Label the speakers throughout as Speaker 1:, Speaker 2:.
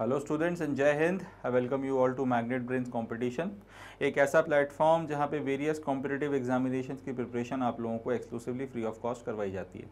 Speaker 1: Hello students and जय हिंद I welcome you all to magnet brain competition एक ऐसा प्लेटफॉर्म जहां पे वेरियस कॉम्पिटेटिव एग्जामिनेशन की प्रिपरेशन आप लोगों को एक्सक्लूसिवली फ्री ऑफ कॉस्ट करवाई जाती है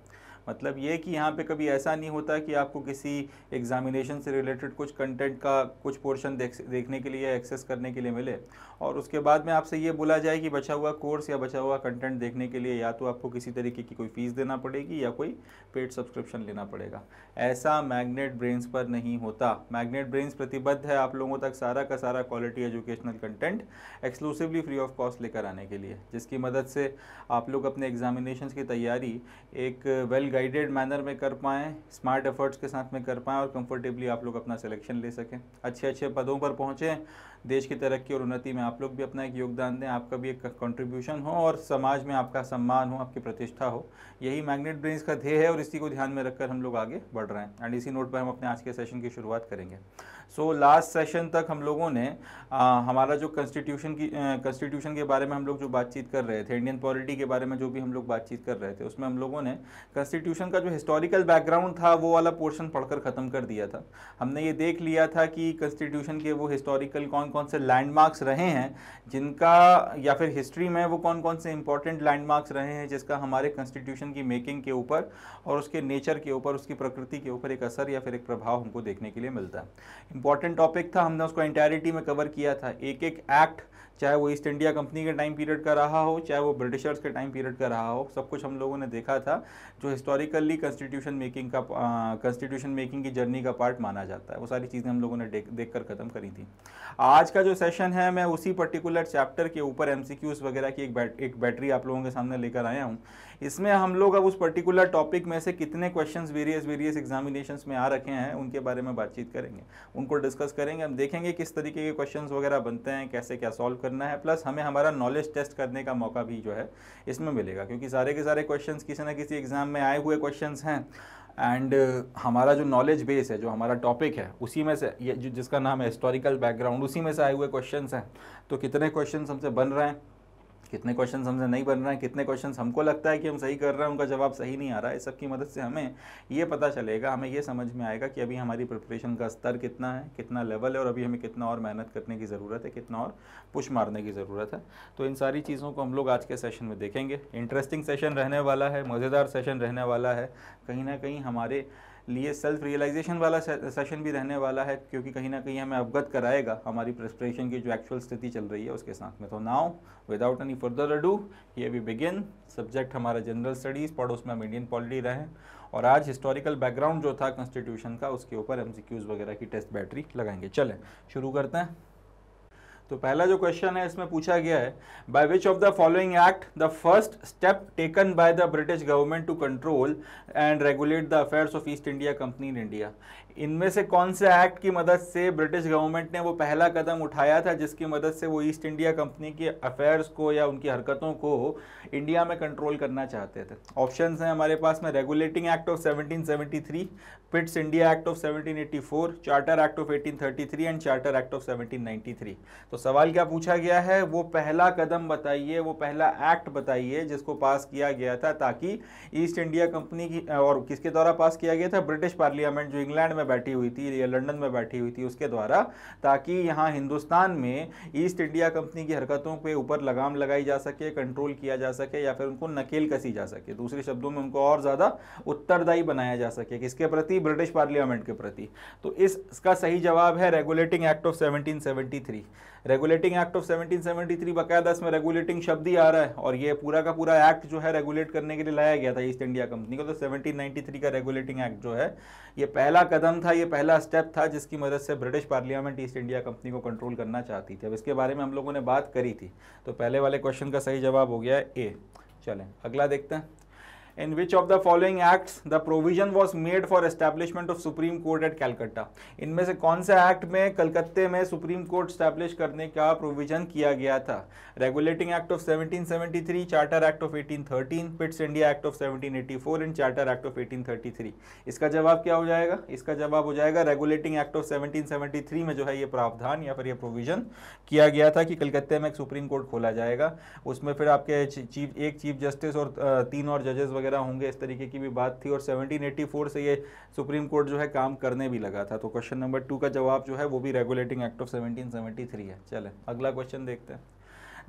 Speaker 1: मतलब ये कि यहाँ पे कभी ऐसा नहीं होता कि आपको किसी एग्जामिनेशन से रिलेटेड कुछ कंटेंट का कुछ पोर्शन देख देखने के लिए एक्सेस करने के लिए मिले और उसके बाद में आपसे ये बोला जाए कि बचा हुआ कोर्स या बचा हुआ कंटेंट देखने के लिए या तो आपको किसी तरीके की कोई फ़ीस देना पड़ेगी या कोई पेड सब्सक्रिप्शन लेना पड़ेगा ऐसा मैग्नेट ब्रेन्स पर नहीं होता मैग्नेट ब्रेन्स प्रतिबद्ध है आप लोगों तक सारा का सारा quality educational content exclusively free of cost लेकर आने के लिए जिसकी मदद से आप लोग अपने एग्जामिनेशन की तैयारी एक वेल गाइडेड मैनर में कर पाएँ स्मार्ट एफर्ट्स के साथ में कर पाएँ और कंफर्टेबली आप लोग अपना सिलेक्शन ले सकें अच्छे अच्छे पदों पर पहुँचें देश की तरक्की और उन्नति में आप लोग भी अपना एक योगदान दें आपका भी एक कंट्रीब्यूशन हो और समाज में आपका सम्मान हो आपकी प्रतिष्ठा हो यही मैग्नेट ब्रेन्स का ध्येय है और इसी को ध्यान में रखकर हम लोग आगे बढ़ रहे हैं एंड इसी नोट पर हम अपने आज के सेशन की शुरुआत करेंगे सो लास्ट सेशन तक हम लोगों ने आ, हमारा जो कॉन्स्टिट्यूशन की कॉन्स्टिट्यूशन के बारे में हम लोग जो बातचीत कर रहे थे इंडियन पॉलिटी के बारे में जो भी हम लोग बातचीत कर रहे थे उसमें हम लोगों ने कॉन्स्टिट्यूशन का जो हिस्टोरिकल बैकग्राउंड था वो वाला पोर्शन पढ़कर ख़त्म कर दिया था हमने ये देख लिया था कि कॉन्स्टिट्यूशन के वो हिस्टोरिकल कौन कौन से लैंडमार्क्स रहे हैं जिनका या फिर हिस्ट्री में वो कौन कौन से इंपॉर्टेंट लैंडमार्क्स रहे हैं जिसका हमारे कॉन्स्टिट्यूशन की मेकिंग के ऊपर और उसके नेचर के ऊपर उसकी प्रकृति के ऊपर एक असर या फिर एक प्रभाव हमको देखने के लिए मिलता है इंपॉर्टेंट टॉपिक था हमने उसको इंटायरिटी में कवर किया था एक एक एक्ट चाहे वो ईस्ट इंडिया कंपनी के टाइम पीरियड का रहा हो चाहे वो ब्रिटिशर्स के टाइम पीरियड का रहा हो सब कुछ हम लोगों ने देखा था जो हिस्टोरिकली कॉन्स्टिट्यूशन मेकिंग का कॉन्स्टिट्यूशन मेकिंग की जर्नी का पार्ट माना जाता है वो सारी चीज़ें हम लोगों ने देख देख कर ख़त्म करी थी आज का जो सेशन है मैं उसी पर्टिकुलर चैप्टर के ऊपर एम वगैरह की एक बैट, एक बैटरी आप लोगों के सामने लेकर आया हूँ इसमें हम लोग अब उस पर्टिकुलर टॉपिक में से कितने क्वेश्चंस वेरियस वेरियस एग्जामिनेशन में आ रखे हैं उनके बारे में बातचीत करेंगे उनको डिस्कस करेंगे हम देखेंगे किस तरीके के क्वेश्चन वगैरह बनते हैं कैसे क्या सॉल्व करना है प्लस हमें हमारा नॉलेज टेस्ट करने का मौका भी जो है इसमें मिलेगा क्योंकि सारे के सारे क्वेश्चन किसी ना किसी एग्जाम में आए हुए क्वेश्चन हैं एंड uh, हमारा जो नॉलेज बेस है जो हमारा टॉपिक है उसी में से ये जिसका नाम है हिस्टोरिकल बैकग्राउंड उसी में से आए हुए क्वेश्चन हैं तो कितने क्वेश्चन हमसे बन रहे हैं कितने क्वेश्चन हमसे नहीं बन रहे हैं कितने क्वेश्चन हमको लगता है कि हम सही कर रहे हैं उनका जवाब सही नहीं आ रहा है इस सब की मदद से हमें ये पता चलेगा हमें ये समझ में आएगा कि अभी हमारी प्रिपरेशन का स्तर कितना है कितना लेवल है और अभी हमें कितना और मेहनत करने की ज़रूरत है कितना और पुश मारने की ज़रूरत है तो इन सारी चीज़ों को हम लोग आज के सेशन में देखेंगे इंटरेस्टिंग सेशन रहने वाला है मज़ेदार सेशन रहने वाला है कहीं ना कहीं हमारे लिए सेल्फ रियलाइजेशन वाला सेशन भी रहने वाला है क्योंकि कहीं ना कहीं हमें अवगत कराएगा हमारी प्रिस्परेशन की जो एक्चुअल स्थिति चल रही है उसके साथ में तो now without any further ado ये वी बिगिन सब्जेक्ट हमारा जनरल स्टडीज़ पढ़ उसमें हम इंडियन पॉलिटी रहें और आज हिस्टोरिकल बैकग्राउंड जो था कॉन्स्टिट्यूशन का उसके ऊपर एम वगैरह की टेस्ट बैटरी लगाएंगे चलें शुरू करते हैं तो पहला जो क्वेश्चन है इसमें पूछा गया है by which of the following act the first step taken by the British government to control and regulate the affairs of East India Company in India इनमें से कौन से एक्ट की मदद से ब्रिटिश गवर्नमेंट ने वो पहला कदम उठाया था जिसकी मदद से वो ईस्ट इंडिया कंपनी के अफेयर्स को या उनकी हरकतों को इंडिया में कंट्रोल करना चाहते थे ऑप्शंस हैं हमारे पास में regulating act of 1773, Pitt's India act of 1784, charter act of 1833 and charter act of seventeen तो सवाल क्या पूछा गया है वो पहला कदम बताइए वो पहला एक्ट बताइए जिसको पास किया गया था ताकि ईस्ट इंडिया कंपनी की और किसके द्वारा पास किया गया था ब्रिटिश पार्लियामेंट जो इंग्लैंड में में बैठी हुई थी या लंदन में बैठी हुई थी उसके द्वारा ताकि यहाँ हिंदुस्तान में ईस्ट इंडिया कंपनी की हरकतों के ऊपर लगाम लगाई जा सके कंट्रोल किया जा सके या फिर उनको नकेल कसी जा सके दूसरे शब्दों में उनको और ज़्यादा उत्तरदायी बनाया जा सके किसके प्रति ब्रिटिश पार्लियामेंट के प्रति तो इसका सही जवाब है regulating act of seventeen regulating act of 1773 बकायदा इसमें रेगुलेटिंग शब्द ही आ रहा है और ये पूरा का पूरा एक्ट जो है रेगुलेट करने के लिए लाया गया था ईस्ट इंडिया कंपनी को तो 1793 का रेगुलेटिंग एक्ट जो है ये पहला कदम कदम था ये पहला स्टेप था जिसकी मदद से British parliament East India Company को कंट्रोल करना चाहती थी अब इसके बारे में हम लोगों ने बात करी थी तो पहले वाले क्वेश्चन का सही जवाब हो गया ए चलें अगला देखते हैं in which of the following acts the provision was made for establishment of supreme court at calcutta इनमें से कौन सा एक्ट में कलकत्ते में सुप्रीम कोर्ट स्टैब्लिश करने का प्रोविजन किया गया था regulating act of 1773 charter act of 1813 Pitt's India act of 1784 and charter act of 1833 इसका जवाब क्या हो जाएगा इसका जवाब हो जाएगा रेगुलेटिंग एक्ट ऑफ 1773 में जो है ये प्रावधान या फिर ये प्रोविजन किया गया था कि कलकत्ते में एक सुप्रीम कोर्ट खोला जाएगा उसमें फिर आपके चीफ एक चीफ जस्टिस और तीन और जजेस वगैरह होंगे इस तरीके की भी बात थी और 1784 से ये सुप्रीम कोर्ट जो है काम करने भी लगा था तो क्वेश्चन नंबर टू का जवाब जो है वो भी रेगुलेटिंग एक्ट ऑफ 1773 है चले अगला क्वेश्चन देखते हैं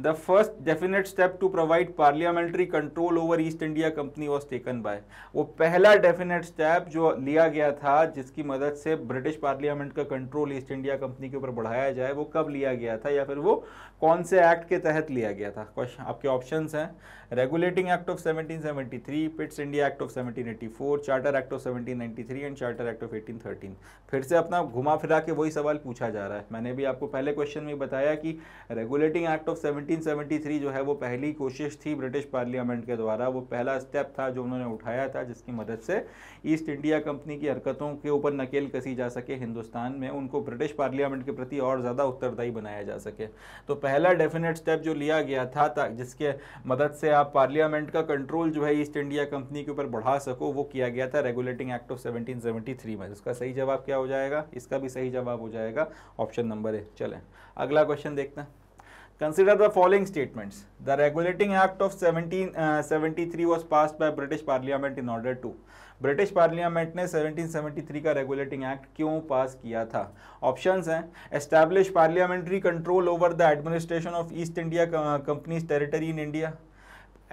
Speaker 1: the first definite step to provide parliamentary control over East India company was taken by वो पहला डेफिनेट स्टेप जो लिया गया था जिसकी मदद से ब्रिटिश पार्लियामेंट का कंट्रोल ईस्ट इंडिया कंपनी के ऊपर बढ़ाया जाए वो कब लिया गया था या फिर वो कौन से एक्ट के तहत लिया गया था क्वेश्चन आपके ऑप्शन हैं regulating act of seventeen seventy three Pitt's India act of seventeen eighty four charter act of seventeen ninety three and charter act of eighteen thirteen फिर से अपना घुमा फिरा के वही सवाल पूछा जा रहा है मैंने भी आपको पहले क्वेश्चन में बताया कि रेगुलेटिंग एक्ट ऑफ 17 1773 जो है वो पहली कोशिश थी ब्रिटिश पार्लियामेंट के द्वारा वो पहला स्टेप था जो उन्होंने उठाया था जिसकी मदद से ईस्ट इंडिया कंपनी की हरकतों के ऊपर नकेल कसी जा सके हिंदुस्तान में उनको ब्रिटिश पार्लियामेंट के प्रति और ज़्यादा उत्तरदायी बनाया जा सके तो पहला डेफिनेट स्टेप जो लिया गया था, जिसके मदद से आप पार्लियामेंट का कंट्रोल जो है ईस्ट इंडिया कंपनी के ऊपर बढ़ा सको वो किया गया था रेगुलेटिंग एक्ट ऑफ सेवनटीन में इसका सही जवाब क्या हो जाएगा इसका भी सही जवाब हो जाएगा ऑप्शन नंबर ए चलें अगला क्वेश्चन देखते हैं Consider the following statements. The Regulating Act of 1773 uh, was passed by British Parliament in order to British parliament ने 1773 का रेगुलेटिंग एक्ट क्यों पास किया था ऑप्शंस हैं establish parliamentary control over the administration of East India company's territory in India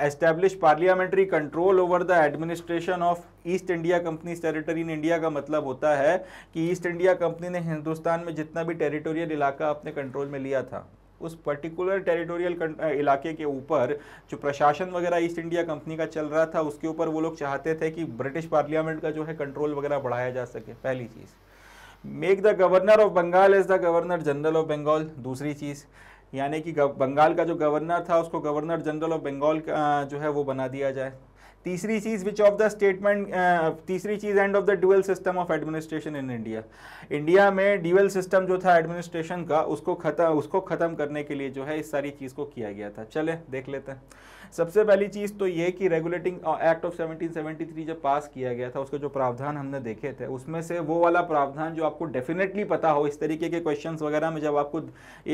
Speaker 1: establish parliamentary control over the administration of East India company's territory in India का मतलब होता है कि ईस्ट इंडिया कंपनी ने हिंदुस्तान में जितना भी टेरिटोरियल इलाका अपने कंट्रोल में लिया था उस पर्टिकुलर टेरिटोरियल इलाके के ऊपर जो प्रशासन वगैरह ईस्ट इंडिया कंपनी का चल रहा था उसके ऊपर वो लोग चाहते थे कि ब्रिटिश पार्लियामेंट का जो है कंट्रोल वगैरह बढ़ाया जा सके पहली चीज़ make the governor of Bengal as the governor general of Bengal दूसरी चीज़ यानी कि बंगाल का जो गवर्नर था उसको गवर्नर जनरल ऑफ बंगाल जो है वो बना दिया जाए तीसरी चीज विच ऑफ द स्टेटमेंट तीसरी चीज end of the dual system of administration in India India में ड्यूअल सिस्टम जो था एडमिनिस्ट्रेशन का उसको खत्म उसको खत्म करने के लिए जो है इस सारी चीज को किया गया था चले देख लेते हैं सबसे पहली चीज तो ये कि रेगुलेटिंग एक्ट ऑफ 1773 जब पास किया गया था उसके जो प्रावधान हमने देखे थे उसमें से वो वाला प्रावधान जो आपको डेफिनेटली पता हो इस तरीके के क्वेश्चन वगैरह में जब आपको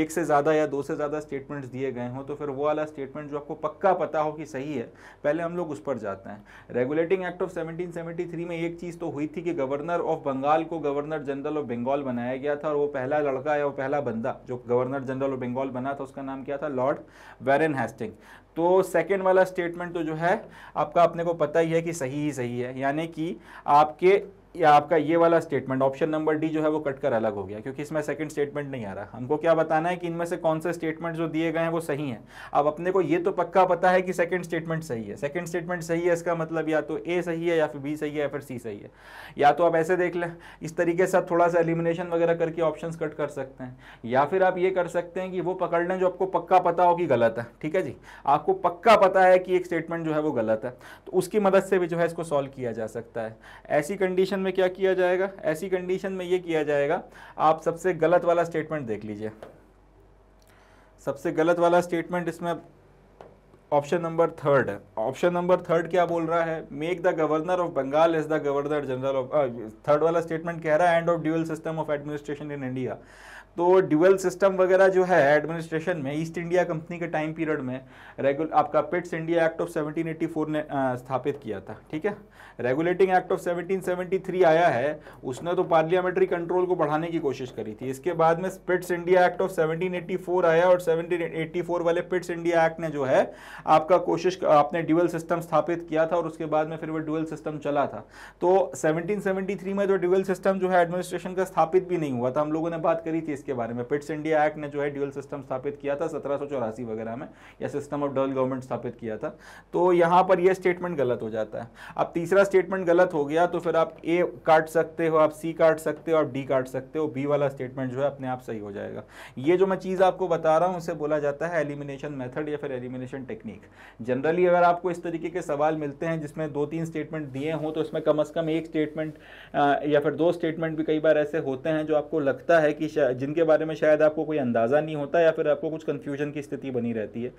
Speaker 1: एक से ज्यादा या दो से ज्यादा स्टेटमेंट्स दिए गए हों तो फिर वो वाला स्टेटमेंट जो आपको पक्का पता हो कि सही है पहले हम लोग उस पर जाते जाते हैं रेगुलेटिंग एक्ट ऑफ 1773 में एक चीज़ तो हुई थी कि गवर्नर ऑफ बंगाल को गवर्नर जनरल ऑफ बंगाल बनाया गया था और वो पहला लड़का या वो पहला बंदा जो गवर्नर जनरल ऑफ बंगाल बना था उसका नाम क्या था लॉर्ड वेरन हेस्टिंग तो सेकेंड वाला स्टेटमेंट तो जो है आपका अपने को पता ही है कि सही ही सही है यानी कि आपके या आपका ये वाला स्टेटमेंट ऑप्शन नंबर डी जो है वो कट कर अलग हो गया क्योंकि इसमें सेकंड स्टेटमेंट नहीं आ रहा हमको क्या बताना है कि इनमें से कौन से स्टेटमेंट जो दिए गए हैं वो सही हैं अब अपने को ये तो पक्का पता है कि सेकंड स्टेटमेंट सही है सेकंड स्टेटमेंट सही है इसका मतलब या तो ए सही है या फिर बी सही है या फिर सी सही है या तो आप ऐसे देख लें इस तरीके से आप थोड़ा सा एलिमिनेशन वगैरह करके ऑप्शन कट कर सकते हैं या फिर आप ये कर सकते हैं कि वो पकड़ लें जो आपको पक्का पता हो कि गलत है ठीक है जी आपको पक्का पता है कि एक स्टेटमेंट जो है वो गलत है तो उसकी मदद से भी जो है इसको सॉल्व किया जा सकता है ऐसी कंडीशन में क्या किया जाएगा ऐसी कंडीशन में ये किया जाएगा आप सबसे गलत वाला स्टेटमेंट देख लीजिए सबसे गलत वाला स्टेटमेंट इसमें ऑप्शन नंबर थर्ड है ऑप्शन नंबर थर्ड क्या बोल रहा है make the governor of Bengal is the governor general of third वाला स्टेटमेंट कह रहा है end of dual system of administration in India तो ड्यूअल सिस्टम वगैरह जो है एडमिनिस्ट्रेशन में ईस्ट इंडिया कंपनी के टाइम पीरियड में रेगुल आपका पिट्स इंडिया एक्ट ऑफ 1784 ने स्थापित किया था ठीक है रेगुलेटिंग एक्ट ऑफ 1773 आया है उसने तो पार्लियामेंट्री कंट्रोल को बढ़ाने की कोशिश करी थी इसके बाद में Pitt's India act of seventeen आया और सेवनटीन वाले पिट्स इंडिया एक्ट ने जो है आपका कोशिश आपने ड्यूअल सिस्टम स्थापित किया था और उसके बाद में फिर वो ड्यूअल सिस्टम चला था तो सेवनटीन में तो ड्यूअल सिस्टम जो है एडमिनिस्ट्रेशन का स्थापित भी नहीं हुआ था हम लोगों ने बात करी थी इसके बारे में पिट्स इंडिया एक्ट ने जो है ड्यूअल सिस्टम स्थापित किया था सत्रह वगैरह में या सिस्टम ऑफ डल गवर्नमेंट स्थापित किया था तो यहाँ पर यह स्टेटमेंट गलत हो जाता है अब तीसरा स्टेटमेंट गलत हो गया तो फिर आप ए काट सकते हो आप सी काट सकते हो आप डी काट सकते हो बी वाला स्टेटमेंट जो है अपने आप सही हो जाएगा ये जो मैं चीज़ आपको बता रहा हूँ उसे बोला जाता है एलिमिनेशन मेथड या फिर एलिमिनेशन टेक्निक जनरली अगर आपको इस तरीके के सवाल मिलते हैं जिसमें दो तीन स्टेटमेंट दिए हों तो इसमें कम अज़ कम एक स्टेटमेंट या फिर दो स्टेटमेंट भी कई बार ऐसे होते हैं जो आपको लगता है कि जिन जिनके बारे में शायद आपको कोई अंदाज़ा नहीं होता या फिर आपको कुछ कन्फ्यूजन की स्थिति बनी रहती है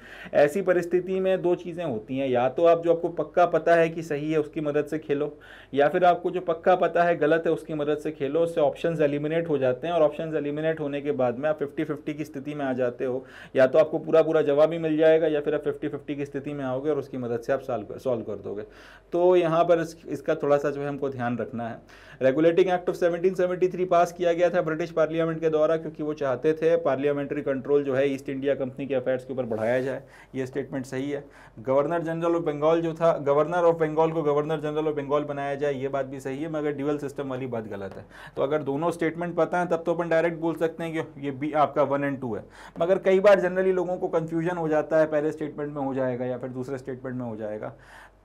Speaker 1: ऐसी परिस्थिति में दो चीज़ें होती हैं या तो आप जो आपको पक्का पता है कि सही है उसकी मदद से खेलो या फिर आपको जो पक्का पता है गलत है उसकी मदद से खेलो उससे ऑप्शन एलिमिनेट हो जाते हैं और ऑप्शन एलिमिनेट होने के बाद में आप फिफ्टी फिफ्टी की स्थिति में आ जाते हो या तो आपको पूरा पूरा जवाब ही मिल जाएगा या फिर आप फिफ्टी फिफ्टी की स्थिति में आओगे और उसकी मदद से आप सॉल्व कर दोगे तो यहाँ पर इसका थोड़ा सा जो है हमको ध्यान रखना है रेगुलेटिंग एक्ट ऑफ 1773 पास किया गया था ब्रिटिश पार्लियामेंट के द्वारा क्योंकि वो चाहते थे पार्लियामेंट्री कंट्रोल जो है ईस्ट इंडिया कंपनी के अफेयर्स के ऊपर बढ़ाया जाए ये स्टेटमेंट सही है गवर्नर जनरल ऑफ बंगाल जो था गवर्नर ऑफ बंगाल को गवर्नर जनरल ऑफ बंगाल बनाया जाए ये बात भी सही है मगर ड्यूअल सिस्टम वाली बात गलत है तो अगर दोनों स्टेटमेंट पता है तब तो अपन डायरेक्ट बोल सकते हैं कि ये भी आपका वन एंड टू है मगर कई बार जनरली लोगों को कंफ्यूजन हो जाता है पहले स्टेटमेंट में हो जाएगा या फिर दूसरे स्टेटमेंट में हो जाएगा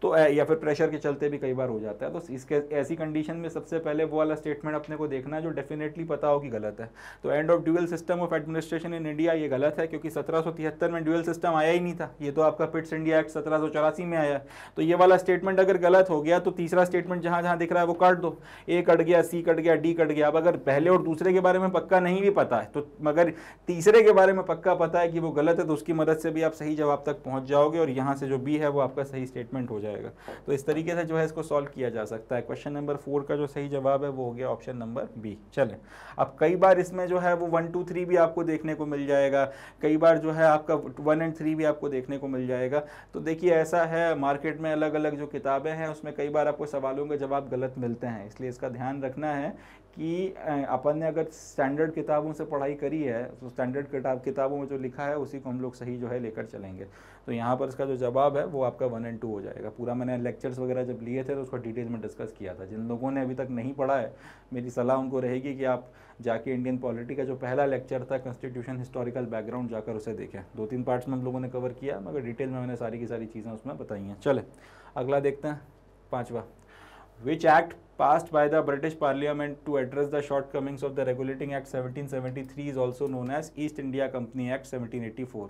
Speaker 1: तो या फिर प्रेशर के चलते भी कई बार हो जाता है तो इसके ऐसी कंडीशन में सबसे पहले वो वाला स्टेटमेंट अपने को देखना है जो डेफिनेटली पता हो कि गलत है तो end of dual system of administration in India ये गलत है क्योंकि सत्रह में ड्यूअल सिस्टम आया ही नहीं था ये तो आपका पिट्स इंडिया एक्ट सत्रह में आया तो ये वाला स्टेटमेंट अगर गलत हो गया तो तीसरा स्टेटमेंट जहाँ जहाँ दिख रहा है वो काट दो ए कट गया सी कट गया डी कट गया अब अगर पहले और दूसरे के बारे में पक्का नहीं भी पता है तो मगर तीसरे के बारे में पक्का पता है कि वो गलत है तो उसकी मदद से भी आप सही जवाब तक पहुँच जाओगे और यहाँ से जो बी है वो आपका सही स्टेटमेंट हो जाएगा जाएगा तो इस तरीके से जो है इसको सॉल्व किया जा सकता है क्वेश्चन नंबर फोर का जो सही जवाब है वो हो गया ऑप्शन नंबर बी चले अब कई बार इसमें जो है वो वन टू थ्री भी आपको देखने को मिल जाएगा कई बार जो है आपका वन एंड थ्री भी आपको देखने को मिल जाएगा तो देखिए ऐसा है मार्केट में अलग अलग जो किताबें हैं उसमें कई बार आपको सवालों के जवाब गलत मिलते हैं इसलिए इसका ध्यान रखना है कि अपन ने अगर स्टैंडर्ड किताबों से पढ़ाई करी है तो स्टैंडर्ड किताब किताबों में जो लिखा है उसी को हम लोग सही जो है लेकर चलेंगे तो यहाँ पर इसका जो जवाब है वो आपका वन एंड टू हो जाएगा पूरा मैंने लेक्चर्स वगैरह जब लिए थे तो उसका डिटेल में डिस्कस किया था जिन लोगों ने अभी तक नहीं पढ़ा है मेरी सलाह उनको रहेगी कि आप जाके इंडियन पॉलिटी का जो पहला लेक्चर था कॉन्स्टिट्यूशन हिस्टोरिकल बैकग्राउंड जाकर उसे देखें दो तीन पार्ट्स में हम लोगों ने कवर किया मगर डिटेल में मैंने सारी की सारी चीज़ें उसमें बताई हैं चले अगला देखते हैं पाँचवा which act passed by the British Parliament to address the shortcomings of the Regulating Act 1773 is also known as East India Company Act 1784.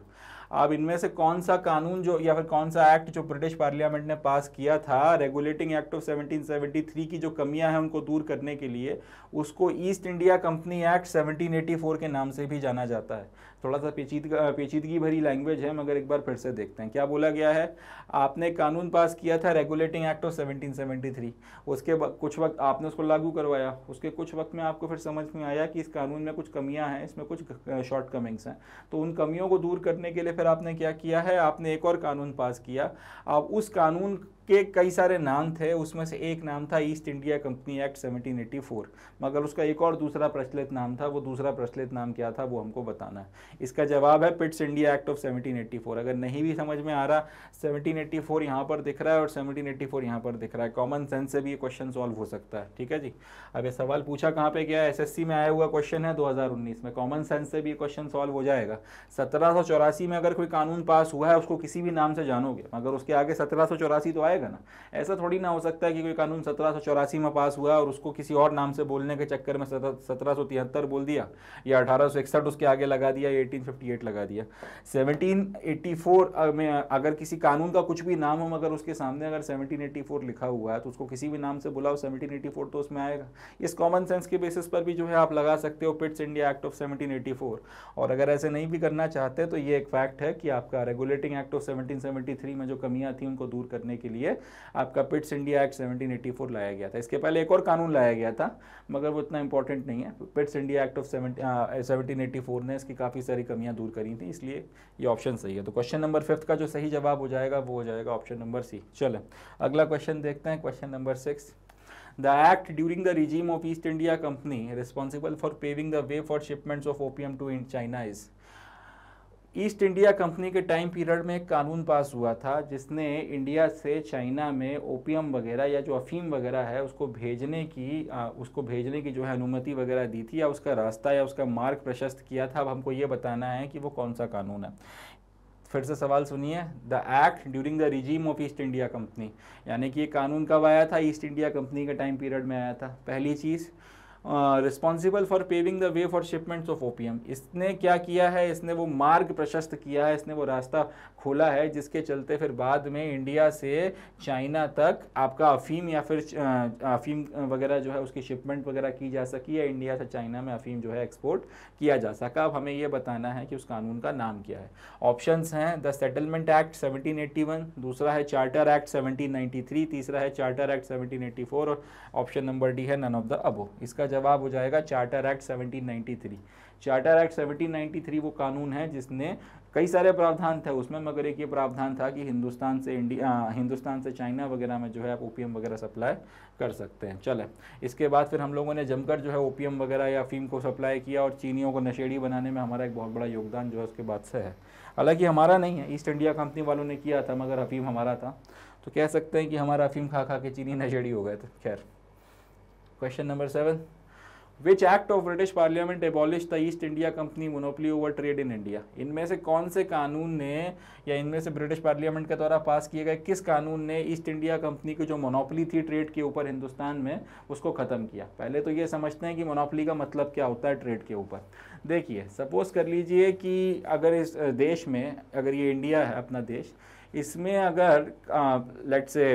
Speaker 1: अब इनमें से कौन सा कानून जो या फिर कौन सा एक्ट जो ब्रिटिश पार्लियामेंट ने पास किया था रेगुलेटिंग एक्ट ऑफ 1773 की जो कमियां हैं उनको दूर करने के लिए उसको ईस्ट इंडिया कंपनी एक्ट 1784 के नाम से भी जाना जाता है थोड़ा सा पेचीद पेचीदगी भरी लैंग्वेज है मगर एक बार फिर से देखते हैं क्या बोला गया है आपने कानून पास किया था regulating act of seventeen three उसके कुछ वक्त आपने उसको लागू करवाया उसके कुछ वक्त में आपको फिर समझ में आया कि इस कानून में कुछ कमियां हैं इसमें कुछ शॉर्ट कमिंग्स हैं तो उन कमियों को दूर करने के लिए फिर आपने क्या किया है आपने एक और कानून पास किया अब उस कानून के कई सारे नाम थे उसमें से एक नाम था ईस्ट इंडिया कंपनी एक्ट 1784 मगर उसका एक और दूसरा प्रचलित नाम था वो दूसरा प्रचलित नाम क्या था वो हमको बताना है इसका जवाब है पिट्स इंडिया एक्ट ऑफ 1784 अगर नहीं भी समझ में आ रहा 1784 फोर यहाँ पर दिख रहा है और 1784 फोर यहाँ पर दिख रहा है कॉमन सेंस से भी ये क्वेश्चन सॉल्व हो सकता है ठीक है जी अब ये सवाल पूछा कहाँ पर गया एस में आया हुआ क्वेश्चन है दो में कॉमन सेंस से भी ये क्वेश्चन सॉल्व हो जाएगा सत्रह में अगर कोई कानून पास हुआ है उसको किसी भी नाम से जानोगे मगर उसके आगे सत्रह तो आएगा जाएगा ना ऐसा थोड़ी ना हो सकता है कि कोई कानून सत्रह में पास हुआ और उसको किसी और नाम से बोलने के चक्कर में सत्रह बोल दिया या अठारह उसके आगे लगा दिया या एटीन लगा दिया सेवनटीन में अगर किसी कानून का कुछ भी नाम हो मगर उसके सामने अगर सेवनटीन लिखा हुआ है तो उसको किसी भी नाम से बुलाओ सेवनटीन तो उसमें आएगा इस कॉमन सेंस के बेसिस पर भी जो है आप लगा सकते हो पिट्स इंडिया एक्ट ऑफ 1784 और अगर ऐसे नहीं भी करना चाहते तो ये एक फैक्ट है कि आपका रेगुलेटिंग एक्ट ऑफ 1773 में जो कमियां थी उनको दूर करने के लिए लिए आपका पिट्स इंडिया एक्ट 1784 लाया गया था इसके पहले एक और कानून लाया गया था मगर वो इतना इंपॉर्टेंट नहीं है Pitt's India act of seventeen eighty ने इसकी काफ़ी सारी कमियाँ दूर करी थी इसलिए ये ऑप्शन सही है तो क्वेश्चन नंबर फिफ्थ का जो सही जवाब हो जाएगा वो हो जाएगा ऑप्शन नंबर सी चले अगला क्वेश्चन देखते हैं question number six the act during the regime of East India Company responsible for paving the way for shipments of opium to in China is East India company के time period में एक कानून पास हुआ था जिसने India से China में opium वगैरह या जो अफीम वगैरह है उसको भेजने की आ, उसको भेजने की जो है अनुमति वगैरह दी थी या उसका रास्ता या उसका मार्ग प्रशस्त किया था अब हमको ये बताना है कि वो कौन सा कानून है फिर से सवाल सुनिए the act during the regime of East India Company यानी कि ये कानून कब आया था ईस्ट इंडिया कंपनी के टाइम पीरियड में आया था पहली चीज़ responsible for paving the way for shipments of opium इसने क्या किया है इसने वो मार्ग प्रशस्त किया है इसने वो रास्ता खोला है जिसके चलते फिर बाद में इंडिया से चाइना तक आपका अफीम या फिर अफीम वगैरह जो है उसकी शिपमेंट वगैरह की जा सकी या इंडिया से चाइना में अफीम जो है एक्सपोर्ट किया जा सका अब हमें यह बताना है कि उस कानून का नाम क्या है ऑप्शन हैं द सेटलमेंट एक्ट सेवनटीन दूसरा है चार्टर एक्ट सेवनटीन तीसरा है चार्टर एक्ट सेवनटीन और ऑप्शन नंबर डी है नन ऑफ द अबो इसका जवाब हो जाएगा चार्टर एक्ट 1793 चार्टर एक्ट 1793 वो कानून है जिसने कई सारे प्रावधान थे उसमें मगर एक ये प्रावधान था कि हिंदुस्तान से इंडिया हिंदुस्तान से चाइना वगैरह में जो है आप ओपीएम वगैरह सप्लाई कर सकते हैं चले इसके बाद फिर हम लोगों ने जमकर जो है ओपीएम वगैरह या फीम को सप्लाई किया और चीनियों को नशेड़ी बनाने में हमारा एक बहुत बड़ा योगदान जो है उसके बाद से है हालांकि हमारा नहीं है ईस्ट इंडिया कंपनी वालों ने किया था मगर अफीम हमारा था तो कह सकते हैं कि हमारा अफीम खा खा के चीनी नशेड़ी हो गए थे खैर question number seven which act of British parliament abolish the East India Company monopoly over trade in India इनमें से कौन से कानून ने या इनमें से ब्रिटिश पार्लियामेंट के द्वारा पास किए गए किस कानून ने ईस्ट इंडिया कंपनी की जो मोनोपली थी ट्रेड के ऊपर हिंदुस्तान में उसको ख़त्म किया पहले तो ये समझते हैं कि मोनोपली का मतलब क्या होता है ट्रेड के ऊपर देखिए सपोज कर लीजिए कि अगर इस देश में अगर ये इंडिया है अपना देश इसमें अगर लेट से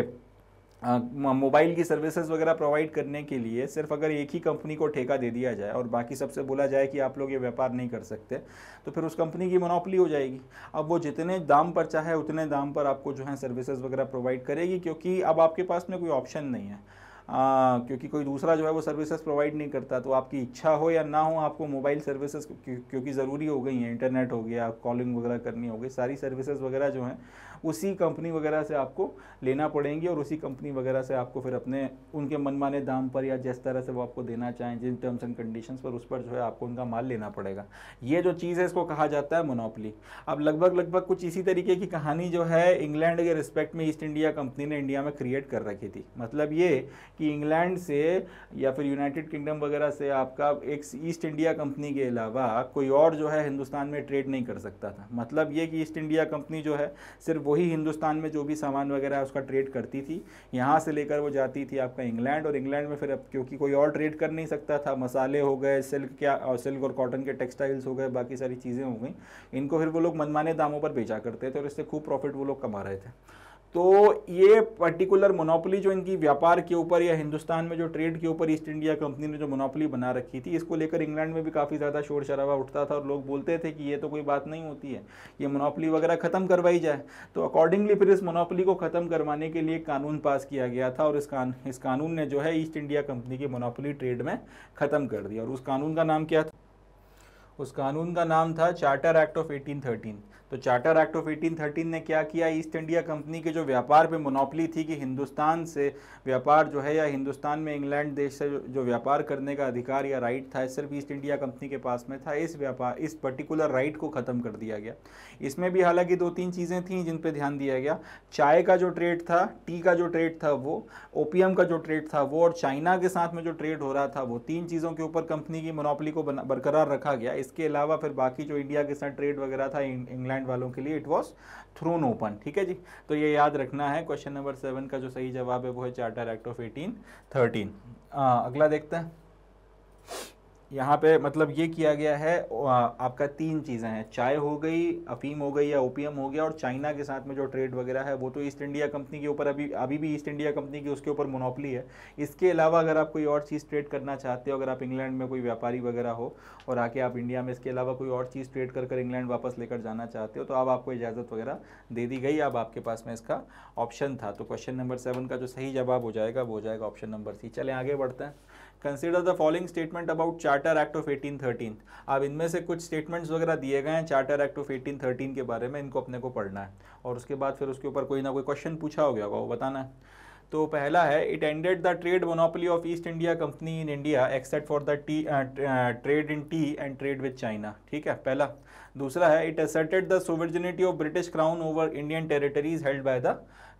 Speaker 1: मोबाइल की सर्विसेज वगैरह प्रोवाइड करने के लिए सिर्फ अगर एक ही कंपनी को ठेका दे दिया जाए और बाकी सबसे बोला जाए कि आप लोग ये व्यापार नहीं कर सकते तो फिर उस कंपनी की मोनोपली हो जाएगी अब वो जितने दाम पर चाहे उतने दाम पर आपको जो है सर्विसेज वगैरह प्रोवाइड करेगी क्योंकि अब आपके पास में कोई ऑप्शन नहीं है आ, क्योंकि कोई दूसरा जो है वो सर्विसेज प्रोवाइड नहीं करता तो आपकी इच्छा हो या ना हो आपको मोबाइल सर्विसेज क्योंकि ज़रूरी हो गई हैं इंटरनेट हो गया कॉलिंग वगैरह करनी हो गई सारी सर्विसेज वगैरह जो हैं उसी कंपनी वगैरह से आपको लेना पड़ेंगी और उसी कंपनी वगैरह से आपको फिर अपने उनके मनमाने दाम पर या जिस तरह से वो आपको देना चाहें जिन टर्म्स एंड कंडीशंस पर उस पर जो है आपको उनका माल लेना पड़ेगा ये जो चीज़ है इसको कहा जाता है मोनोपली अब लगभग लगभग कुछ इसी तरीके की कहानी जो है इंग्लैंड के रिस्पेक्ट में ईस्ट इंडिया कंपनी ने इंडिया में क्रिएट कर रखी थी मतलब ये कि इंग्लैंड से या फिर यूनाइटेड किंगडम वगैरह से आपका एक ईस्ट इंडिया कंपनी के अलावा कोई और जो है हिंदुस्तान में ट्रेड नहीं कर सकता था मतलब ये कि ईस्ट इंडिया कंपनी जो है सिर्फ वही हिंदुस्तान में जो भी सामान वगैरह उसका ट्रेड करती थी यहाँ से लेकर वो जाती थी आपका इंग्लैंड और इंग्लैंड में फिर अब क्योंकि कोई और ट्रेड कर नहीं सकता था मसाले हो गए सिल्क क्या और सिल्क और कॉटन के टेक्सटाइल्स हो गए बाकी सारी चीज़ें हो गई इनको फिर वो लोग मनमाने दामों पर बेचा करते थे और इससे खूब प्रॉफिट वो लोग कमा रहे थे तो ये पर्टिकुलर मोनोपोली जो इनकी व्यापार के ऊपर या हिंदुस्तान में जो ट्रेड के ऊपर ईस्ट इंडिया कंपनी ने जो मोनोपोली बना रखी थी इसको लेकर इंग्लैंड में भी काफ़ी ज़्यादा शोर शराबा उठता था और लोग बोलते थे कि ये तो कोई बात नहीं होती है ये मोनोपोली वगैरह ख़त्म करवाई जाए तो अकॉर्डिंगली फिर इस मोनोपोली को ख़त्म करवाने के लिए कानून पास किया गया था और इस कान इस कानून ने जो है ईस्ट इंडिया कंपनी की मोनोपोली ट्रेड में ख़त्म कर दिया और उस कानून का नाम क्या था उस कानून का नाम था चार्टर एक्ट ऑफ एटीन तो चार्टर एक्ट ऑफ 1813 ने क्या किया ईस्ट इंडिया कंपनी के जो व्यापार पे मोनोपली थी कि हिंदुस्तान से व्यापार जो है या हिंदुस्तान में इंग्लैंड देश से जो व्यापार करने का अधिकार या राइट था सिर्फ ईस्ट इंडिया कंपनी के पास में था इस व्यापार इस पर्टिकुलर राइट को ख़त्म कर दिया गया इसमें भी हालांकि दो तीन चीज़ें थी जिन पर ध्यान दिया गया चाय का जो ट्रेड था टी का जो ट्रेड था वो ओपीएम का जो ट्रेड था वो और चाइना के साथ में जो ट्रेड हो रहा था वो तीन चीज़ों के ऊपर कंपनी की मोनोपली को बरकरार रखा गया इसके अलावा फिर बाकी जो इंडिया के साथ ट्रेड वगैरह था इंग्लैंड बैंड वालों के लिए इट वॉज थ्रोन ओपन ठीक है जी तो ये याद रखना है क्वेश्चन नंबर सेवन का जो सही जवाब है वो है charter act of eighteen thirteen अगला देखते हैं यहाँ पे मतलब ये किया गया है आपका तीन चीज़ें हैं चाय हो गई अफीम हो गई या ओपीएम हो गया और चाइना के साथ में जो ट्रेड वगैरह है वो तो ईस्ट इंडिया कंपनी के ऊपर अभी अभी भी ईस्ट इंडिया कंपनी की उसके ऊपर मोनोपली है इसके अलावा अगर आप कोई और चीज़ ट्रेड करना चाहते हो अगर आप इंग्लैंड में कोई व्यापारी वगैरह हो और आके आप इंडिया में इसके अलावा कोई और चीज़ ट्रेड कर कर इंग्लैंड वापस लेकर जाना चाहते हो तो अब आपको इजाज़त वगैरह दे दी गई अब आपके पास में इसका ऑप्शन था तो क्वेश्चन नंबर सेवन का जो सही जवाब हो जाएगा वो हो जाएगा ऑप्शन नंबर सी चले आगे बढ़ते हैं consider the following statement about charter act of 1813 अब इनमें से कुछ स्टेटमेंट्स वगैरह दिए गए हैं चार्टर एक्ट ऑफ 1813 के बारे में इनको अपने को पढ़ना है और उसके बाद फिर उसके ऊपर कोई ना कोई क्वेश्चन पूछा हो गया होगा वो बताना है तो पहला है it ended the trade monopoly of East India Company in India except for the tea trade in tea and trade with China ठीक है पहला दूसरा है it asserted the sovereignty of British crown over Indian territories held by the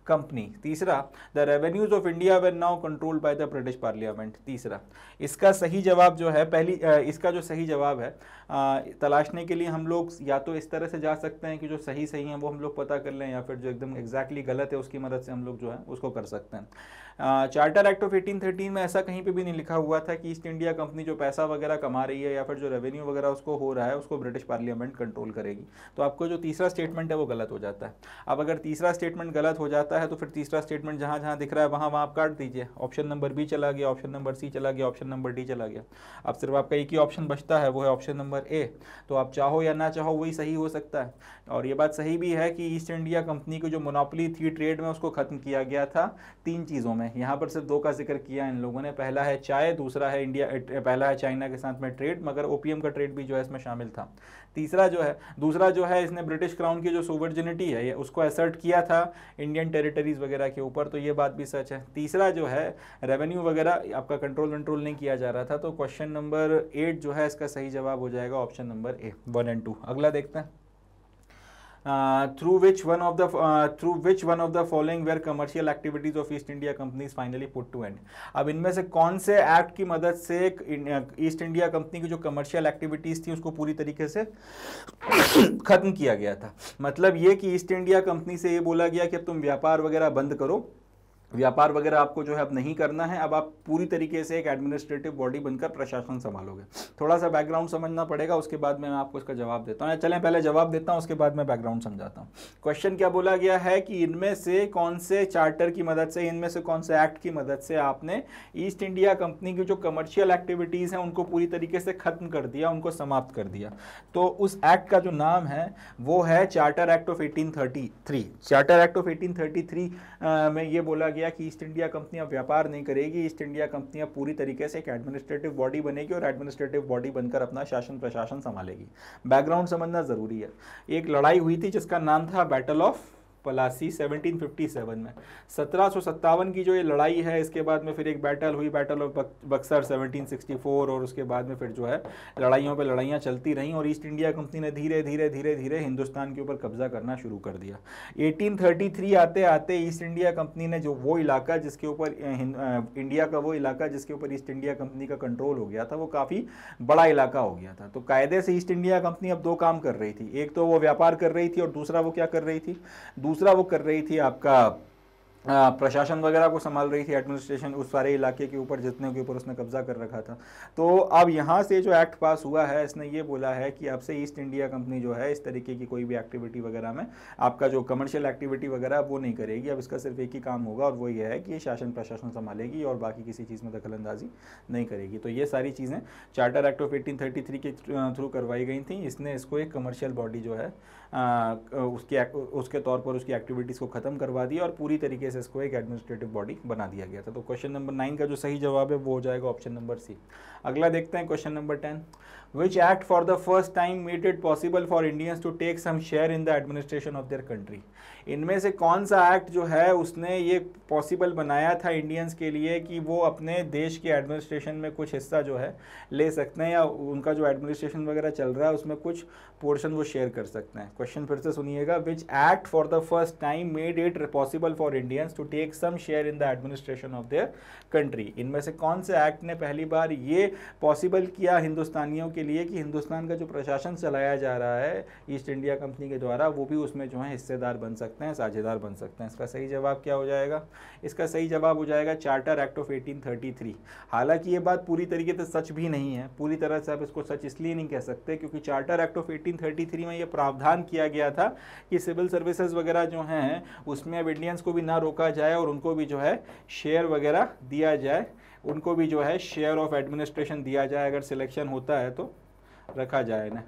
Speaker 1: company तीसरा the revenues of India were now controlled by the British parliament तीसरा इसका सही जवाब जो है पहली इसका जो सही जवाब है तलाशने के लिए हम लोग या तो इस तरह से जा सकते हैं कि जो सही सही है वो हम लोग पता कर लें या फिर जो एकदम एग्जैक्टली गलत है उसकी मदद से हम लोग जो है उसको कर सकते हैं चार्टर एक्ट ऑफ 1813 में ऐसा कहीं पे भी नहीं लिखा हुआ था कि ईस्ट इंडिया कंपनी जो पैसा वगैरह कमा रही है या फिर जो रेवेन्यू वगैरह उसको हो रहा है उसको ब्रिटिश पार्लियामेंट कंट्रोल करेगी तो आपको जो तीसरा स्टेटमेंट है वो गलत हो जाता है अब अगर तीसरा स्टेटमेंट गलत हो जाता है तो फिर तीसरा स्टेटमेंट जहाँ जहाँ दिख रहा है वहाँ वहाँ आप काट दीजिए ऑप्शन नंबर बी चला गया ऑप्शन नंबर सी चला गया ऑप्शन नंबर डी चला गया अब सिर्फ आपका एक ही ऑप्शन बचता है वो है ऑप्शन नंबर ए तो आप चाहो या ना चाहो वही सही हो सकता है और ये बात सही भी है कि ईस्ट इंडिया कंपनी की जो मोनोपली थी ट्रेड में उसको खत्म किया गया था तीन चीज़ों में है यहाँ पर सिर्फ दो का जिक्र किया इन लोगों ने पहला है चाय दूसरा है इंडिया पहला है चाइना के साथ में ट्रेड मगर ओपीएम का ट्रेड भी जो है इसमें शामिल था तीसरा जो है दूसरा जो है इसने ब्रिटिश क्राउन की जो सोवर्जिनिटी है उसको असर्ट किया था इंडियन टेरिटरीज वगैरह के ऊपर तो ये बात भी सच है तीसरा जो है रेवेन्यू वगैरह आपका कंट्रोल वंट्रोल नहीं किया जा रहा था तो क्वेश्चन नंबर एट जो है इसका सही जवाब हो जाएगा option number A one and two अगला देखते हैं Uh, through which one of the uh, through which one of the following were commercial activities of East India companies finally put to end अब इनमें से कौन से एक्ट की मदद से ईस्ट इंडिया कंपनी की जो कमर्शियल एक्टिविटीज थी उसको पूरी तरीके से खत्म किया गया था मतलब ये कि ईस्ट इंडिया कंपनी से ये बोला गया कि अब तुम व्यापार वगैरह बंद करो व्यापार वगैरह आपको जो है अब नहीं करना है अब आप पूरी तरीके से एक एडमिनिस्ट्रेटिव बॉडी बनकर प्रशासन संभालोगे थोड़ा सा बैकग्राउंड समझना पड़ेगा उसके बाद में मैं आपको इसका जवाब देता हूँ चलें पहले जवाब देता हूँ उसके बाद मैं बैकग्राउंड समझाता हूँ क्वेश्चन क्या बोला गया है कि इनमें से कौन से चार्टर की मदद से इनमें से कौन से एक्ट की मदद से आपने ईस्ट इंडिया कंपनी की जो कमर्शियल एक्टिविटीज़ हैं उनको पूरी तरीके से ख़त्म कर दिया उनको समाप्त कर दिया तो उस एक्ट का जो नाम है वो है charter act of eighteen charter act of eighteen में ये बोला गया कि ईस्ट इंडिया कंपनियां व्यापार नहीं करेगी ईस्ट इंडिया कंपनियां पूरी तरीके से एक एडमिनिस्ट्रेटिव बॉडी बनेगी और एडमिनिस्ट्रेटिव बॉडी बनकर अपना शासन प्रशासन संभालेगी बैकग्राउंड समझना ज़रूरी है एक लड़ाई हुई थी जिसका नाम था बैटल ऑफ पलासी 1757 में सत्रह की जो ये लड़ाई है इसके बाद में फिर एक बैटल हुई बैटल ऑफ बक्सर 1764 और उसके बाद में फिर जो है लड़ाइयों पे लड़ाइयाँ चलती रहीं और ईस्ट इंडिया कंपनी ने धीरे धीरे धीरे धीरे हिंदुस्तान के ऊपर कब्जा करना शुरू कर दिया 1833 आते आते ईस्ट इंडिया कंपनी ने जो वो इलाका जिसके ऊपर इंडिया का वो इलाका जिसके ऊपर ईस्ट इंडिया कंपनी का कंट्रोल हो गया था वो काफ़ी बड़ा इलाका हो गया था तो कायदे से ईस्ट इंडिया कंपनी अब दो काम कर रही थी एक तो वो व्यापार कर रही थी और दूसरा वो क्या कर रही थी दूसरा वो कर रही थी आपका प्रशासन वगैरह को संभाल रही थी एडमिनिस्ट्रेशन उस सारे इलाके के ऊपर जितने के ऊपर उसने कब्जा कर रखा था तो अब यहाँ से जो एक्ट पास हुआ है इसने ये बोला है कि अब से ईस्ट इंडिया कंपनी जो है इस तरीके की कोई भी एक्टिविटी वगैरह में आपका जो कमर्शियल एक्टिविटी वगैरह वो नहीं करेगी अब इसका सिर्फ एक ही काम होगा और वो ये है कि शासन प्रशासन संभालेगी और बाकी किसी चीज़ में दखल नहीं करेगी तो ये सारी चीज़ें चार्टर एक्ट ऑफ एटीन के थ्रू करवाई गई थी इसने इसको एक कमर्शियल बॉडी जो है उसके उसके तौर पर उसकी एक्टिविटीज़ को ख़त्म करवा दिया और पूरी तरीके से इसको एक एडमिनिस्ट्रेटिव बॉडी बना दिया गया था तो क्वेश्चन नंबर नाइन का जो सही जवाब है वो हो जाएगा ऑप्शन नंबर सी अगला देखते हैं question number ten which act for the first time made it possible for Indians to take some share in the administration of their country इनमें से कौन सा एक्ट जो है उसने ये पॉसिबल बनाया था इंडियंस के लिए कि वो अपने देश के एडमिनिस्ट्रेशन में कुछ हिस्सा जो है ले सकते हैं या उनका जो एडमिनिस्ट्रेशन वगैरह चल रहा है उसमें कुछ पोर्शन वो शेयर कर सकते हैं क्वेश्चन फिर से सुनिएगा which act for the first time made it possible for Indians to take some share in the administration of their country इनमें से कौन से एक्ट ने पहली बार ये पॉसिबल किया हिंदुस्तानियों के लिए कि हिंदुस्तान का जो प्रशासन चलाया जा रहा है ईस्ट इंडिया कंपनी के द्वारा वो भी उसमें जो है हिस्सेदार बन सकते सकते हैं साझेदार बन सकते हैं इसका सही जवाब क्या हो जाएगा इसका सही जवाब हो जाएगा चार्टर एक्ट ऑफ 1833 हालांकि ये बात पूरी तरीके से सच भी नहीं है पूरी तरह से आप इसको सच इसलिए नहीं कह सकते क्योंकि चार्टर एक्ट ऑफ एटीन में यह प्रावधान किया गया था कि सिविल सर्विसेज वगैरह जो हैं उसमें अब इंडियंस को भी ना रोका जाए और उनको भी जो है शेयर वगैरह दिया जाए उनको भी जो है शेयर ऑफ एडमिनिस्ट्रेशन दिया जाए अगर सिलेक्शन होता है तो रखा जाए ना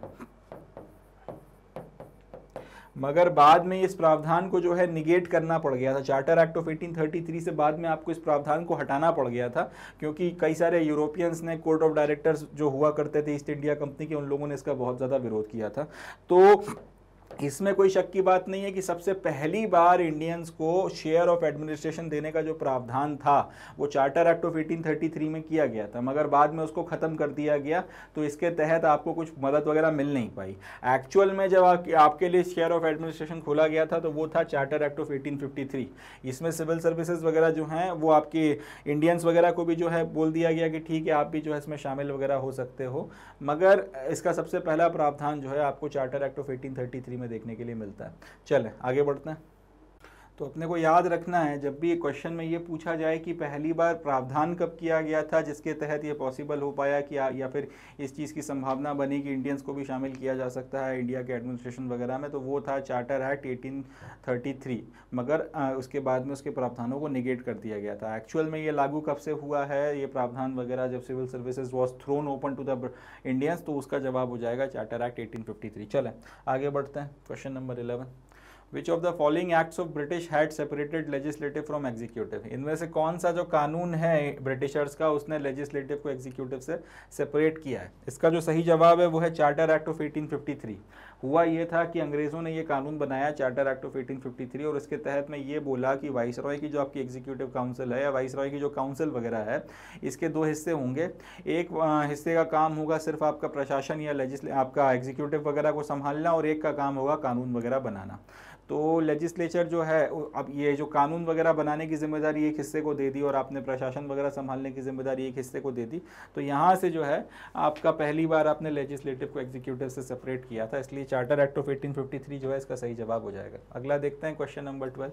Speaker 1: मगर बाद में इस प्रावधान को जो है निगेट करना पड़ गया था चार्टर एक्ट ऑफ 1833 से बाद में आपको इस प्रावधान को हटाना पड़ गया था क्योंकि कई सारे यूरोपियंस ने कोर्ट ऑफ डायरेक्टर्स जो हुआ करते थे ईस्ट इंडिया कंपनी के उन लोगों ने इसका बहुत ज़्यादा विरोध किया था तो इसमें कोई शक की बात नहीं है कि सबसे पहली बार इंडियंस को शेयर ऑफ एडमिनिस्ट्रेशन देने का जो प्रावधान था वो चार्टर एक्ट ऑफ 1833 में किया गया था मगर बाद में उसको ख़त्म कर दिया गया तो इसके तहत आपको कुछ मदद वगैरह मिल नहीं पाई एक्चुअल में जब आप, आपके लिए शेयर ऑफ एडमिनिस्ट्रेशन खोला गया था तो वो था चार्टर एक्ट ऑफ एटीन इसमें सिविल सर्विसेज वगैरह जो हैं वो आपके इंडियंस वगैरह को भी जो है बोल दिया गया कि ठीक है आप भी जो है इसमें शामिल वगैरह हो सकते हो मगर इसका सबसे पहला प्रावधान जो है आपको चार्टर एक्ट ऑफ एटीन में देखने के लिए मिलता है चलें आगे बढ़ते हैं तो अपने को याद रखना है जब भी क्वेश्चन में ये पूछा जाए कि पहली बार प्रावधान कब किया गया था जिसके तहत ये पॉसिबल हो पाया कि या फिर इस चीज़ की संभावना बनी कि इंडियंस को भी शामिल किया जा सकता है इंडिया के एडमिनिस्ट्रेशन वगैरह में तो वो था charter act eighteen thirty three मगर आ, उसके बाद में उसके प्रावधानों को निगेट कर दिया गया था एक्चुअल में ये लागू कब से हुआ है ये प्रावधान वगैरह जब civil services was thrown open to the Indians तो उसका जवाब हो जाएगा charter act eighteen fifty three आगे बढ़ते हैं question number eleven which of the following acts of British had separated legislative from executive इनमें से कौन सा जो कानून है ब्रिटिशर्स का उसने लेजिस्लेटिव को एग्जीक्यूटिव से सेपरेट किया है इसका जो सही जवाब है वो है चार्टर एक्ट ऑफ 1853 हुआ ये था कि अंग्रेज़ों ने ये कानून बनाया चार्टर एक्ट ऑफ 1853 और इसके तहत में ये बोला कि वाइस रॉय की जो आपकी एग्जीक्यूटिव काउंसिल है या वाइस रॉय की जो काउंसिल वगैरह है इसके दो हिस्से होंगे एक हिस्से का काम होगा सिर्फ आपका प्रशासन या आपका एग्जीक्यूटिव वगैरह को संभालना और एक का काम होगा कानून वगैरह बनाना तो लेजिस्लेचर जो है अब ये जो कानून वगैरह बनाने की जिम्मेदारी एक हिस्से को दे दी और आपने प्रशासन वगैरह संभालने की जिम्मेदारी एक हिस्से को दे दी तो यहाँ से जो है आपका पहली बार आपने लेजिस्लेटिव को एग्जीक्यूटिव से सेपरेट किया था इसलिए चार्टर एक्ट ऑफ 1853 जो है इसका सही जवाब हो जाएगा अगला देखते हैं question number twelve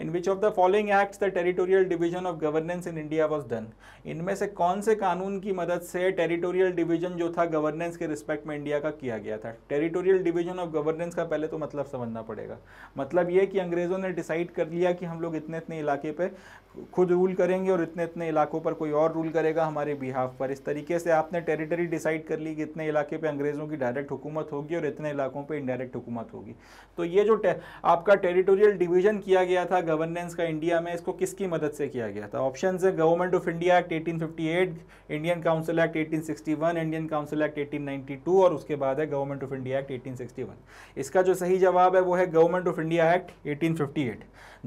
Speaker 1: in which of the following acts the territorial division of governance in India was done इनमें से कौन से कानून की मदद से टेरिटोरियल डिवीजन जो था गवर्नेंस के रिस्पेक्ट में इंडिया का किया गया था टेरिटोरियल डिवीजन ऑफ गवर्नेंस का पहले तो मतलब समझना पड़ेगा मतलब ये कि अंग्रेज़ों ने डिसाइड कर लिया कि हम लोग इतने इतने इलाके पर खुद रूल करेंगे और इतने इतने इलाकों पर कोई और रूल करेगा हमारे बिहाफ पर इस तरीके से आपने टेरिटरी डिसाइड कर ली कि इतने इलाके पर अंग्रेज़ों की डायरेक्ट हुकूमत होगी और इतने इलाकों पर इनडायरेक्ट हुकूमत होगी तो ये जो आपका टेरिटोरियल डिवीजन किया गया था गवर्नेंस का इंडिया में इसको किसकी मदद से किया गया था ऑप्शन है government of India act 1858 Indian council act 1861 Indian council act 1892 और उसके बाद है गवर्नमेंट ऑफ इंडिया एक्ट 1861 इसका जो सही जवाब है वो है government of India act eighteen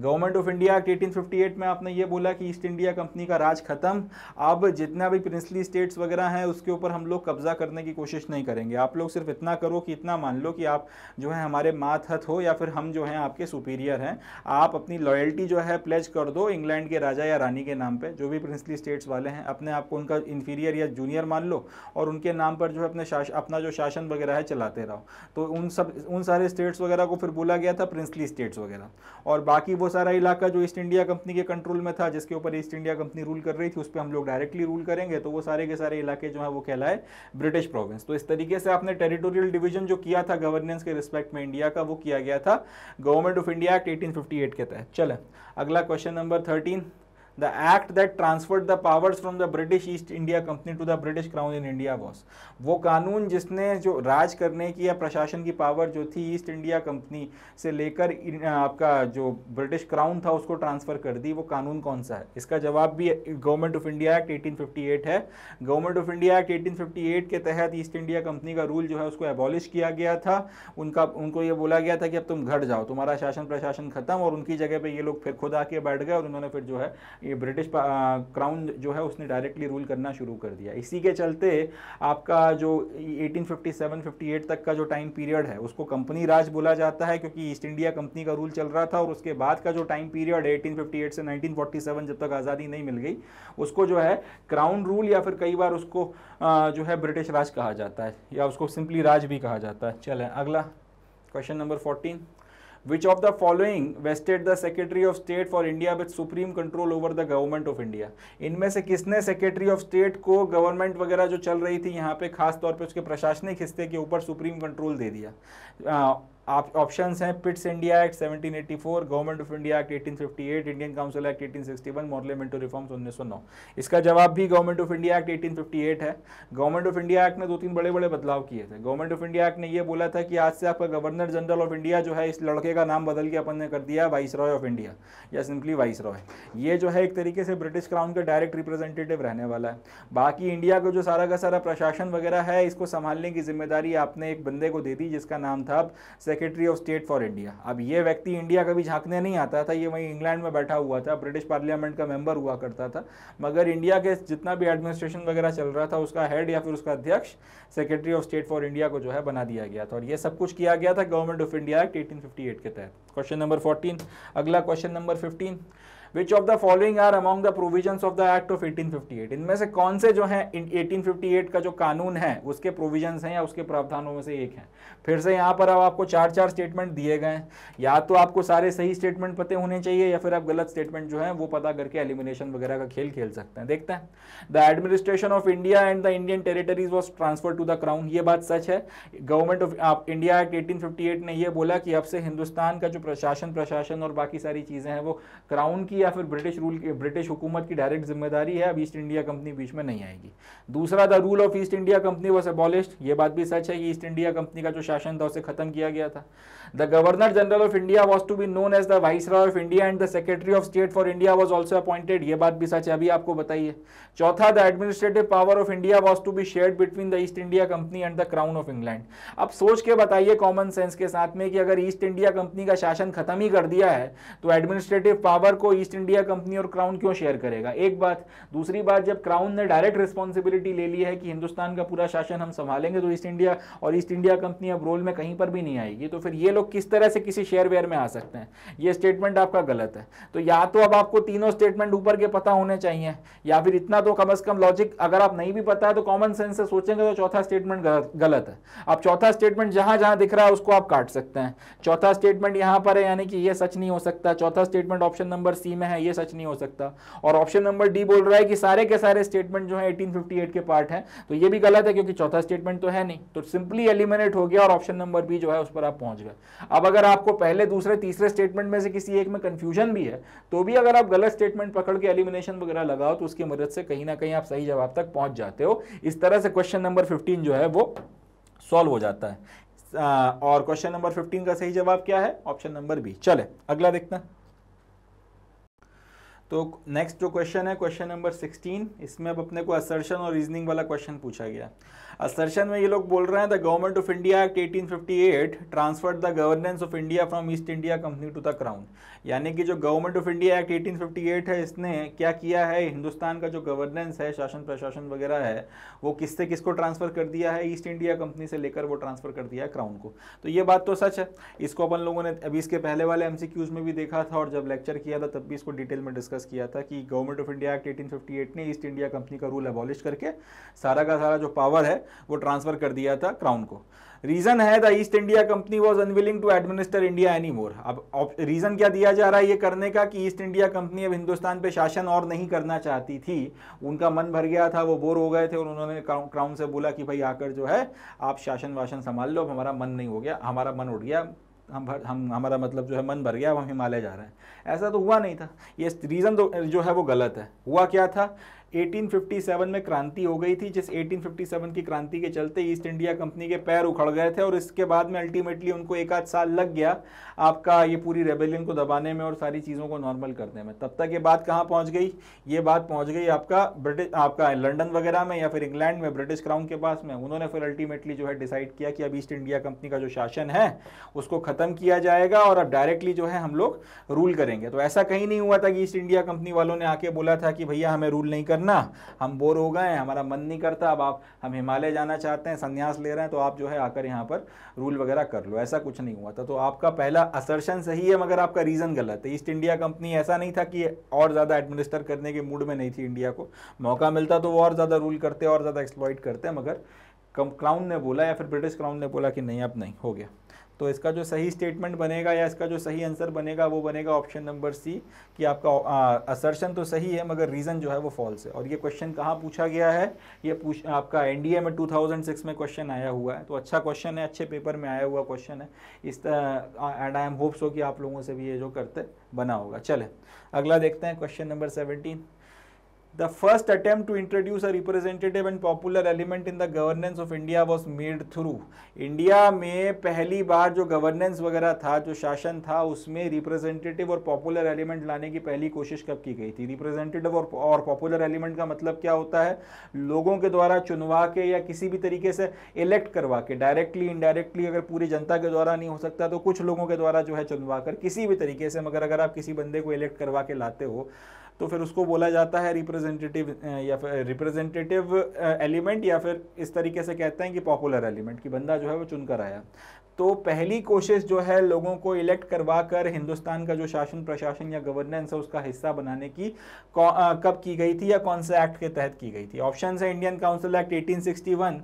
Speaker 1: government of India act 1858 में आपने ये बोला कि ईस्ट इंडिया कंपनी का राज खत्म अब जितना भी प्रिंसली स्टेट्स वगैरह हैं उसके ऊपर हम लोग कब्जा करने की कोशिश नहीं करेंगे आप लोग सिर्फ इतना करो कि इतना मान लो कि आप जो है हमारे मातहत हो या फिर हम जो हैं आपके सुपीरियर हैं आप अपनी लॉयल्टी जो है प्लेज कर दो इंग्लैंड के राजा या रानी के नाम पर जो भी प्रिंसली स्टेट्स वाले हैं अपने आप को उनका इन्फीरियर या जूनियर मान लो और उनके नाम पर जो है अपने अपना जो शासन वगैरह है चलाते रहो तो उन सब उन सारे स्टेट्स वगैरह को फिर बोला गया था प्रिंसली स्टेट्स वगैरह और बाकी वो सारा इलाका जो ईस्ट इंडिया कंपनी के कंट्रोल में था जिसके ऊपर ईस्ट इंडिया कंपनी रूल कर रही थी उस पर हम लोग डायरेक्टली रूल करेंगे तो वो सारे के सारे इलाके जो है वो कहलाए ब्रिटिश प्रोविंस तो इस तरीके से आपने टेरिटोरियल डिवीजन जो किया था गवर्नेंस के रिस्पेक्ट में इंडिया का वो किया गया था government of India act eighteen के तहत चले अगला question number thirteen the act that transferred the powers from the British East India Company to the British Crown in India was वो कानून जिसने जो राज करने की या प्रशासन की पावर जो थी ईस्ट इंडिया कंपनी से लेकर आपका जो ब्रिटिश क्राउन था उसको ट्रांसफ़र कर दी वो कानून कौन सा है इसका जवाब भी गवर्नमेंट ऑफ इंडिया एक्ट 1858 है गवर्नमेंट ऑफ इंडिया एक्ट 1858 के तहत ईस्ट इंडिया कंपनी का रूल जो है उसको एबॉलिश किया गया था उनका उनको ये बोला गया था कि अब तुम घट जाओ तुम्हारा शासन प्रशासन खत्म और उनकी जगह पर ये लोग फिर खुद आके बैठ गए और उन्होंने फिर जो है ये ब्रिटिश क्राउन जो है उसने डायरेक्टली रूल करना शुरू कर दिया इसी के चलते आपका जो 1857 58 तक का जो टाइम पीरियड है उसको कंपनी राज बोला जाता है क्योंकि ईस्ट इंडिया कंपनी का रूल चल रहा था और उसके बाद का जो टाइम पीरियड है 1858 से 1947 जब तक आज़ादी नहीं मिल गई उसको जो है क्राउन रूल या फिर कई बार उसको जो है ब्रिटिश राज कहा जाता है या उसको सिंपली राज भी कहा जाता है चलें अगला question number fourteen which of the following vested the secretary of state for India with supreme control over the government of India इनमें से किसने सेक्रेटरी ऑफ स्टेट को गवर्नमेंट वगैरह जो चल रही थी यहाँ पे खासतौर पर उसके प्रशासनिक हिस्से के ऊपर सुप्रीम कंट्रोल दे दिया आप ऑप्शन हैं Pitt's India act 1784 government of India act 1858 Indian council act 1861 Minto reforms 1909 इसका जवाब भी गवर्नमेंट ऑफ इंडिया एक्ट 1858 है गवर्नमेंट ऑफ इंडिया एक्ट ने दो तीन बड़े बड़े बदलाव किए थे गवर्नमेंट ऑफ इंडिया एक्ट ने यह बोला था कि आज से आपका गवर्नर जनरल ऑफ इंडिया जो है इस लड़के का नाम बदल के अपन ने कर दिया वाइस रॉय ऑफ इंडिया या सिंपली वाइस रॉय ये जो है एक तरीके से ब्रिटिश क्राउन का डायरेक्ट रिप्रेजेंटेटिव रहने वाला है बाकी इंडिया का जो सारा का सारा प्रशासन वगैरह है इसको संभालने की जिम्मेदारी आपने एक बंदे को दे दी जिसका नाम था secretary of state for India अब ये व्यक्ति इंडिया कभी झांकने नहीं आता था ये वहीं इंग्लैंड में बैठा हुआ था ब्रिटिश पार्लियामेंट का मेंबर हुआ करता था मगर इंडिया के जितना भी एडमिनिस्ट्रेशन वगैरह चल रहा था उसका हेड या फिर उसका अध्यक्ष secretary of state for India को जो है बना दिया गया था और ये सब कुछ किया गया था government of India act eighteen के तहत क्वेश्चन नंबर फोर्टीन अगला question number fifteen which of the following are among the provision of the act of 1858 इनमें से कौन से जो है 1858 का जो कानून है उसके प्रोविजन हैं या उसके प्रावधानों में से एक है फिर से यहाँ पर अब आपको चार चार स्टेटमेंट दिए गए हैं या तो आपको सारे सही स्टेटमेंट पते होने चाहिए या फिर आप गलत स्टेटमेंट जो है वो पता करके एलिमिनेशन वगैरह का खेल खेल सकते हैं देखते हैं the administration of India and the Indian territories was transfer to the crown ये बात सच है government of India act eight ने यह बोला कि अब से हिंदुस्तान का जो प्रशासन प्रशासन और बाकी सारी चीज़ें हैं वो क्राउन की की या फिर ब्रिटिश रूल की ब्रिटिश हुकूमत की डायरेक्ट जिम्मेदारी है अब ईस्ट इंडिया कंपनी बीच में नहीं आएगी दूसरा the rule of East India company was abolished ये बात भी सच है कि ईस्ट इंडिया कंपनी का जो शासन था उसे खत्म किया गया था governor general of India was to be known as the viceroy of India and the secretary of state for India was also appointed. ये बात भी सच है अभी आपको बताइए चौथा the administrative power of India was to be share between the East India company and the crown of England अब सोच के बताइए कॉमन सेंस के साथ में कि अगर ईस्ट इंडिया कंपनी का शासन खत्म ही कर दिया है तो एडमिनिस्ट्रेटिव पावर को ईस्ट इंडिया कंपनी और क्राउन क्यों शेयर करेगा एक बात दूसरी बात जब क्राउन ने डायरेक्ट रिस्पॉन्सिबिलिटी ले ली है कि हिंदुस्तान का पूरा शासन हम संभालेंगे तो ईस्ट इंडिया और ईस्ट इंडिया कंपनी अब रोल में कहीं पर भी नहीं आएगी तो फिर ये लोग किस तरह से किसी शेयर वेयर में आ सकते हैं ये स्टेटमेंट आपका गलत है तो या तो अब आपको तीनों स्टेटमेंट ऊपर के पता होने चाहिए या फिर इतना तो कम अज कम लॉजिक अगर आप नहीं भी पता है तो कॉमन सेंस से सोचेंगे तो चौथा स्टेटमेंट गलत है आप चौथा स्टेटमेंट जहां जहां दिख रहा है उसको आप काट सकते हैं चौथा स्टेटमेंट यहां पर है यानी कि यह सच नहीं हो सकता चौथा स्टेटमेंट ऑप्शन नंबर सी में है यह सच नहीं हो सकता और ऑप्शन नंबर डी बोल रहा है कि सारे के सारे स्टेटमेंट जो है एटीन के पार्ट है तो यह भी गलत है क्योंकि चौथा स्टेटमेंट तो है नहीं तो सिंपली एलिमिनेट हो गया और ऑप्शन नंबर बी जो है उस पर आप पहुंच गए अब अगर आपको पहले दूसरे तीसरे स्टेटमेंट में से किसी एक में कंफ्यूजन भी है तो भी अगर आप गलत स्टेटमेंट पकड़ के एलिमिनेशन वगैरह लगाओ तो उसकी मदद से कहीं ना कहीं आप सही जवाब तक पहुंच जाते हो इस तरह से क्वेश्चन नंबर फिफ्टीन जो है वो सॉल्व हो जाता है और क्वेश्चन नंबर 15 का सही जवाब क्या है ऑप्शन नंबर बी चले अगला देखते हैं तो नेक्स्ट जो क्वेश्चन है क्वेश्चन नंबर 16 इसमें अब अपने को असर्शन और रीजनिंग वाला क्वेश्चन पूछा गया असर्शन में ये लोग बोल रहे हैं the government of India act 1858 transferred the governance of India from East India company to the crown यानी कि जो गवर्नमेंट ऑफ इंडिया एक्ट 1858 है इसने क्या किया है हिंदुस्तान का जो गवर्नेंस है शासन प्रशासन वगैरह है वो किससे किसको ट्रांसफर कर दिया है ईस्ट इंडिया कंपनी से लेकर वो ट्रांसफर कर दिया है क्राउन को तो ये बात तो सच है इसको अपन लोगों ने अभी इसके पहले वाले एम में भी देखा था और जब लेक्चर किया था तब भी इसको डिटेल में डिस्कस किया था कि government of India act eighteen ने ईस्ट इंडिया कंपनी का रूल अबॉलिश करके सारा का सारा जो पावर है वो ट्रांसफर कर दिया था क्राउन को रीजन है the East India company was unwilling to administer India any more अब रीजन क्या दिया जा रहा है ये करने का कि ईस्ट इंडिया कंपनी अब हिंदुस्तान पे शासन और नहीं करना चाहती थी उनका मन भर गया था वो बोर हो गए थे और उन्होंने क्राउन से बोला कि भाई आकर जो है आप शासन वासन संभाल लो अब हमारा मन नहीं हो गया हमारा मन उठ गया हम भर हम हमारा मतलब जो है मन भर गया अब हम हिमालय जा रहे हैं ऐसा तो हुआ नहीं था ये रीज़न तो जो है वो गलत है हुआ क्या था 1857 में क्रांति हो गई थी जिस 1857 की क्रांति के चलते ईस्ट इंडिया कंपनी के पैर उखड़ गए थे और इसके बाद में अल्टीमेटली उनको एक आध साल लग गया आपका ये पूरी रेबेलियन को दबाने में और सारी चीज़ों को नॉर्मल करने में तब तक ये बात कहाँ पहुँच गई ये बात पहुँच गई आपका ब्रिटिश आपका लंडन वगैरह में या फिर इंग्लैंड में ब्रिटिश क्राउन के पास में उन्होंने फिर अल्टीमेटली जो है डिसाइड किया कि अब ईस्ट इंडिया कंपनी का जो शासन है उसको ख़त्म किया जाएगा और अब डायरेक्टली जो है हम लोग रूल करेंगे तो ऐसा कहीं नहीं हुआ था कि ईस्ट इंडिया कंपनी वालों ने आके बोला था कि भैया हमें रूल नहीं करना हम बोर हो गए हैं हमारा मन नहीं करता अब आप हम हिमालय जाना चाहते हैं संन्यास ले रहे हैं तो आप जो है आकर यहाँ पर रूल वगैरह कर लो ऐसा कुछ नहीं हुआ था तो आपका पहला असर्शन सही है मगर आपका रीज़न गलत है ईस्ट इंडिया कंपनी ऐसा नहीं था कि और ज़्यादा एडमिनिस्टर करने के मूड में नहीं थी इंडिया को मौका मिलता तो वो और ज़्यादा रूल करते और ज़्यादा एक्सप्लॉइट करते मगर क्राउन ने बोला या फिर ब्रिटिश क्राउन ने बोला कि नहीं अब नहीं हो गया तो इसका जो सही स्टेटमेंट बनेगा या इसका जो सही आंसर बनेगा वो बनेगा ऑप्शन नंबर सी कि आपका असर्शन तो सही है मगर रीज़न जो है वो फॉल्स है और ये क्वेश्चन कहाँ पूछा गया है ये पूछ आपका एनडीए में 2006 में क्वेश्चन आया हुआ है तो अच्छा क्वेश्चन है अच्छे पेपर में आया हुआ क्वेश्चन है इस तरह एंड आई एम होप्स हो कि आप लोगों से भी ये जो करते बना होगा चले अगला देखते हैं question number seventeen The first attempt to introduce a representative and popular element in the governance of India was made through. India में पहली बार जो गवर्नेंस वगैरह था जो शासन था उसमें रिप्रेजेंटेटिव और पॉपुलर एलिमेंट लाने की पहली कोशिश कब की गई थी रिप्रेजेंटेटिव और और पॉपुलर एलिमेंट का मतलब क्या होता है लोगों के द्वारा चुनवा के या किसी भी तरीके से इलेक्ट करवा के डायरेक्टली इनडायरेक्टली अगर पूरी जनता के द्वारा नहीं हो सकता तो कुछ लोगों के द्वारा जो है चुनवा कर किसी भी तरीके से मगर अगर आप किसी बंदे को इलेक्ट करवा के लाते हो तो फिर उसको बोला जाता है रिप्रेजेंटेटिव या फिर रिप्रेजेंटेटिव एलिमेंट या फिर इस तरीके से कहते हैं कि पॉपुलर एलिमेंट कि बंदा जो है वो चुनकर आया तो पहली कोशिश जो है लोगों को इलेक्ट करवा कर हिंदुस्तान का जो शासन प्रशासन या गवर्नेंस है उसका हिस्सा बनाने की आ, कब की गई थी या कौन से एक्ट के तहत की गई थी ऑप्शन है Indian council act 1861,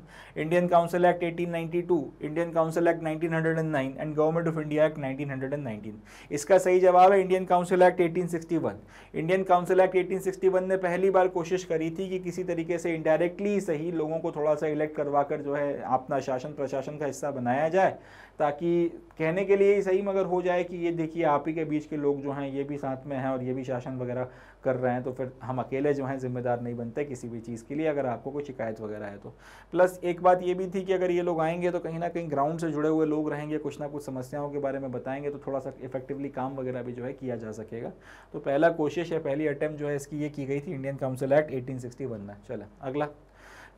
Speaker 1: Indian council act 1892, Indian council act 1909 and government of India act 1919 इसका सही जवाब है Indian council act eighteen Indian council council act 1861 ने पहली बार कोशिश करी थी कि किसी तरीके से इनडायरेक्टली सही लोगों को थोड़ा सा इलेक्ट करवा कर जो है अपना शासन प्रशासन का हिस्सा बनाया जाए ताकि कहने के लिए ही सही मगर हो जाए कि ये देखिए आप ही के बीच के लोग जो हैं ये भी साथ में हैं और ये भी शासन वगैरह कर रहे हैं तो फिर हम अकेले जो हैं जिम्मेदार नहीं बनते किसी भी चीज़ के लिए अगर आपको कोई शिकायत वगैरह है तो प्लस एक बात ये भी थी कि अगर ये लोग आएंगे तो कहीं ना कहीं ग्राउंड से जुड़े हुए लोग रहेंगे कुछ ना कुछ समस्याओं के बारे में बताएंगे तो थोड़ा सा इफेक्टिवली काम वगैरह भी जो है किया जा सकेगा तो पहला कोशिश है पहली अटैम्प्ट जो है इसकी ये की गई थी इंडियन काउंसिल एक्ट एटीन में चला अगला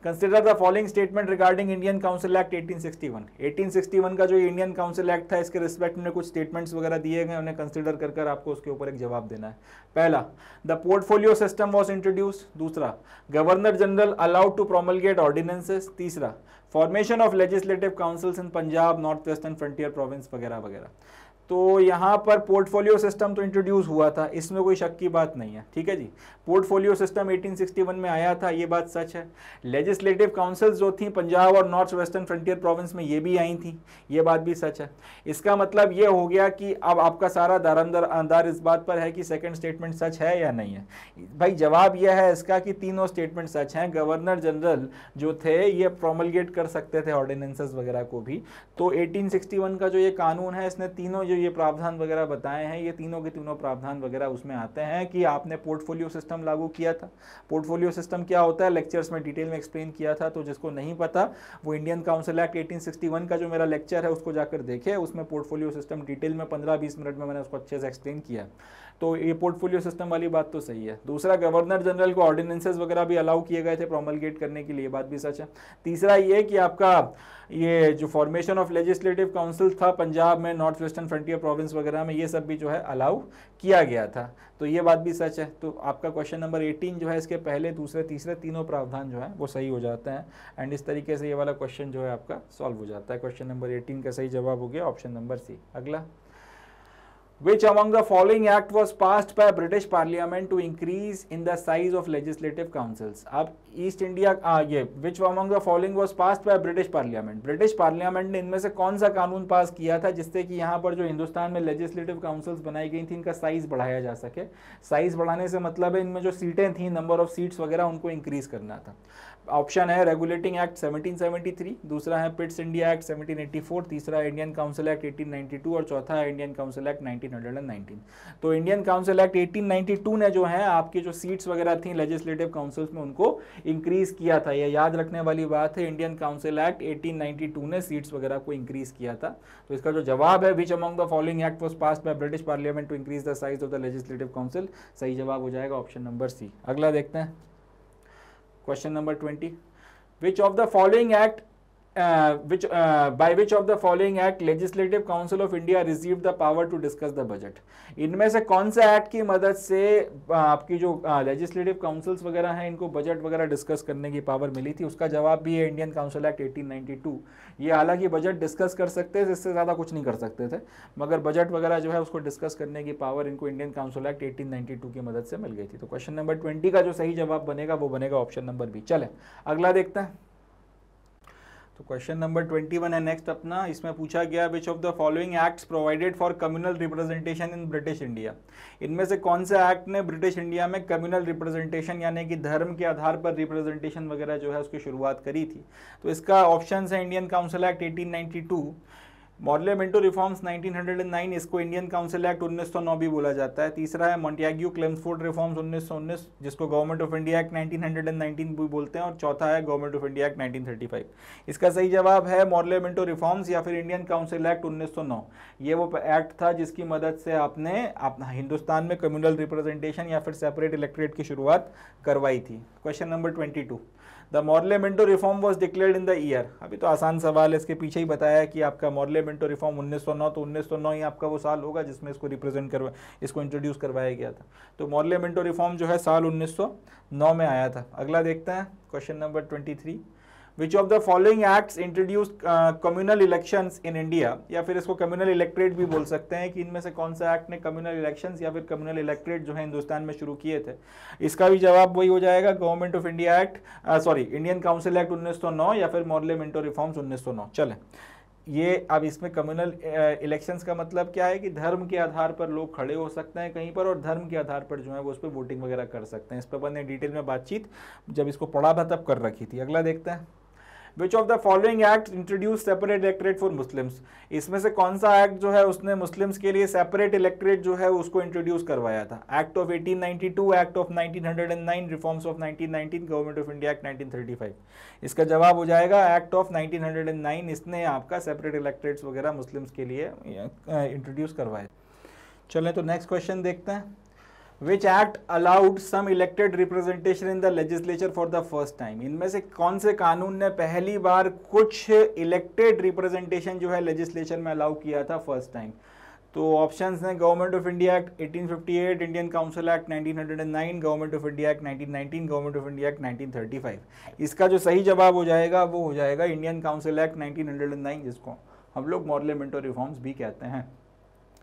Speaker 1: consider the following statement regarding Indian council act 1861 1861 का जो इंडियन काउंसिल एक्ट था इसके रिस्पेक्ट में कुछ स्टेटमेंट्स वगैरह दिए गए उन्हें कंसिडर कर कर आपको उसके ऊपर एक जवाब देना है पहला the portfolio system was introduce दूसरा governor general allowed to promulgate ordinances तीसरा formation of legislative councils in Punjab north western frontier province वगैरह वगैरह तो यहाँ पर पोर्टफोलियो सिस्टम तो इंट्रोड्यूस हुआ था इसमें कोई शक की बात नहीं है ठीक है जी पोर्टफोलियो सिस्टम 1861 में आया था ये बात सच है लेजिस्लेटिव काउंसिल्स जो थी पंजाब और नॉर्थ वेस्टर्न फ्रंटियर प्रोविंस में ये भी आई थी ये बात भी सच है इसका मतलब ये हो गया कि अब आपका सारा दारंदर अंदार इस बात पर है कि सेकेंड स्टेटमेंट सच है या नहीं है भाई जवाब यह है इसका कि तीनों स्टेटमेंट सच हैं गवर्नर जनरल जो थे ये प्रोमलगेट कर सकते थे ऑर्डिनेंसेस वगैरह को भी तो एटीन का जो ये कानून है इसने तीनों जो ये प्रावधान वगैरह बताए हैं ये तीनों के तीनों प्रावधान वगैरह उसमें आते हैं कि आपने पोर्टफोलियो सिस्टम लागू किया था पोर्टफोलियो सिस्टम क्या होता है लेक्चर्स में डिटेल में एक्सप्लेन किया था तो जिसको नहीं पता वो इंडियन काउंसिल एक्ट एटीन का जो मेरा लेक्चर है उसको जाकर देखे उसमें पोर्टफोलियो सिस्टम डिटेल में पंद्रह बीस मिनट में मैंने उसको अच्छे से एक्सप्लेन किया तो ये पोर्टफोलियो सिस्टम वाली बात तो सही है दूसरा गवर्नर जनरल को ऑर्डिनेंसेज वगैरह भी अलाउ किए गए थे प्रोमलगेट करने के लिए बात भी सच है तीसरा ये कि आपका ये जो फॉर्मेशन ऑफ लेजिस्लेटिव काउंसिल था पंजाब में नॉर्थ वेस्टर्न फ्रंटियर प्रोविंस वगैरह में ये सब भी जो है अलाउ किया गया था तो ये बात भी सच है तो आपका क्वेश्चन नंबर 18 जो है इसके पहले दूसरे तीसरे तीनों प्रावधान जो है वो सही हो जाते हैं एंड इस तरीके से ये वाला क्वेश्चन जो है आपका सॉल्व हो जाता है क्वेश्चन नंबर एटीन का सही जवाब हो गया ऑप्शन नंबर सी अगला which among the following act was passed by British Parliament to increase in the size of legislative councils? अब ईस्ट इंडिया ये which among the following was passed by British Parliament? British parliament ने इनमें से कौन सा कानून पास किया था जिससे कि यहाँ पर जो हिंदुस्तान में लेजिस्लेटिव काउंसिल्स बनाई गई थी इनका size बढ़ाया जा सके साइज बढ़ाने से मतलब है इनमें जो सीटें थी नंबर ऑफ सीट्स वगैरह उनको इंक्रीज करना था ऑप्शन है रेगुलेटिंग एक्ट 1773 दूसरा है पिट्स इंडिया एक्ट 1784 तीसरा इंडियन काउंसिल एक्ट 1892 और चौथा है इंडियन काउंसिल एक्ट 1919 तो इंडियन काउंसिल एक्ट 1892 ने जो है आपकी जो सीट्स वगैरह थी लेजिस्लेटिव काउंसिल्स में उनको इंक्रीज किया था यह याद रखने वाली बात है इंडियन काउंसिल एक्ट एटीन ने सीट्स वगैरह को इंक्रीज किया था तो इसका जो जवाब है which among the following act was pass by British parliament to increase the size of the legislative council सही जवाब हो जाएगा ऑप्शन नंबर सी अगला देखते हैं Question number 20. Which of the following act uh, which uh, by which of the following act legislative council of india received the power to discuss इनमें से कौन सा एक्ट की मदद से uh, आपकी जो लेजिस्लेटिव uh, काउंसिल्स वगैरह हैं इनको बजट वगैरह डिस्कस करने की पावर मिली थी उसका जवाब भी है इंडियन काउंसिल एक्ट 1892 ये हालांकि बजट डिस्कस कर सकते थे इससे ज़्यादा कुछ नहीं कर सकते थे मगर बजट वगैरह जो है उसको डिस्कस करने की पावर इनको इंडियन काउंसिल एक्ट 1892 की मदद से मिल गई थी तो क्वेश्चन नंबर ट्वेंटी का जो सही जवाब बनेगा वो बनेगा ऑप्शन नंबर बी चले अगला देखते हैं तो क्वेश्चन नंबर ट्वेंटी वन है नेक्स्ट अपना इसमें पूछा गया which of the following acts provided for communal representation in British India इनमें से कौन से एक्ट ने ब्रिटिश इंडिया में कम्युनल रिप्रेजेंटेशन यानी कि धर्म के आधार पर रिप्रेजेंटेशन वगैरह जो है उसकी शुरुआत करी थी तो इसका ऑप्शन है Indian council act eighteen Morley Minto reforms 1909 इसको इंडियन काउंसिल एक्ट 1909 भी बोला जाता है तीसरा है मोन्टियाग्यू क्लेम्सफोर्ड रिफॉर्म्स 1919 जिसको गवर्नमेंट ऑफ इंडिया एक्ट 1919 भी बोलते हैं और चौथा है गवर्नमेंट ऑफ इंडिया एक्ट 1935 इसका सही जवाब है मॉडले मिंटो रिफॉर्म्स या फिर इंडियन काउंसिल एक्ट उन्नीस ये वो एक्ट था जिसकी मदद से आपने आप हिंदुस्तान में कम्युनल रिप्रेजेंटेशन या फिर सेपरेट इलेक्ट्रेट की शुरुआत करवाई थी question number twenty the Morley Minto reform was declare in the year अभी तो आसान सवाल है इसके पीछे ही बताया कि आपका मॉर्ले मिंटो रिफॉर्म 1909 तो 1909 ही आपका वो साल होगा जिसमें इसको रिप्रेजेंट करवा इसको इंट्रोड्यूस करवाया गया था तो मॉर्ले मिंटो रिफॉर्म जो है साल 1909 में आया था अगला देखते हैं question number twenty which of the following acts introduce communal election in India या फिर इसको कम्युनल इलेक्ट्रेट भी बोल सकते हैं कि इनमें से कौन सा एक्ट ने कम्युनल इलेक्शन या फिर कम्युनल इलेक्ट्रेट जो है हिंदुस्तान में शुरू किए थे इसका भी जवाब वही हो जाएगा government of India act sorry Indian council act उन्नीस सौ नौ या फिर मॉडले मिंटो रिफॉर्म्स नौ चलें ये अब इसमें कम्युनल इलेक्शंस uh, का मतलब क्या है कि धर्म के आधार पर लोग खड़े हो सकते हैं कहीं पर और धर्म के आधार पर जो है वो उस पर वोटिंग वगैरह कर सकते हैं इस पर अपन ने डिटेल में बातचीत जब इसको पढ़ा था तब कर रखी थी अगला देखते हैं which of the following act introduce separate electorate for Muslims इसमें से कौन सा एक्ट जो है उसने मुस्लिम्स के लिए सेपरेट इलेक्ट्रेट जो है उसको इंट्रोड्यूस करवाया था act of 1892 act of 1909 reforms of 1919 government of India act 1935 इसका जवाब हो जाएगा एक्ट ऑफ 1909 इसने आपका सेपरेट इलेक्ट्रेट्स वगैरह मुस्लिम्स के लिए इंट्रोड्यूस करवाया चलें तो नेक्स्ट क्वेश्चन देखते हैं which act allowed some elected representation in the legislature for the first time इनमें से कौन से कानून ने पहली बार कुछ इलेक्टेड रिप्रेजेंटेशन जो है लेजिस्लेचर में अलाउ किया था फर्स्ट टाइम तो ऑप्शंस हैं government of India act 1858 Indian council act 1909 government of India act 1919 government of India act 1935 इसका जो सही जवाब हो जाएगा वो हो जाएगा इंडियन काउंसिल एक्ट 1909 जिसको हम लोग मॉडल रिफॉर्म्स भी कहते हैं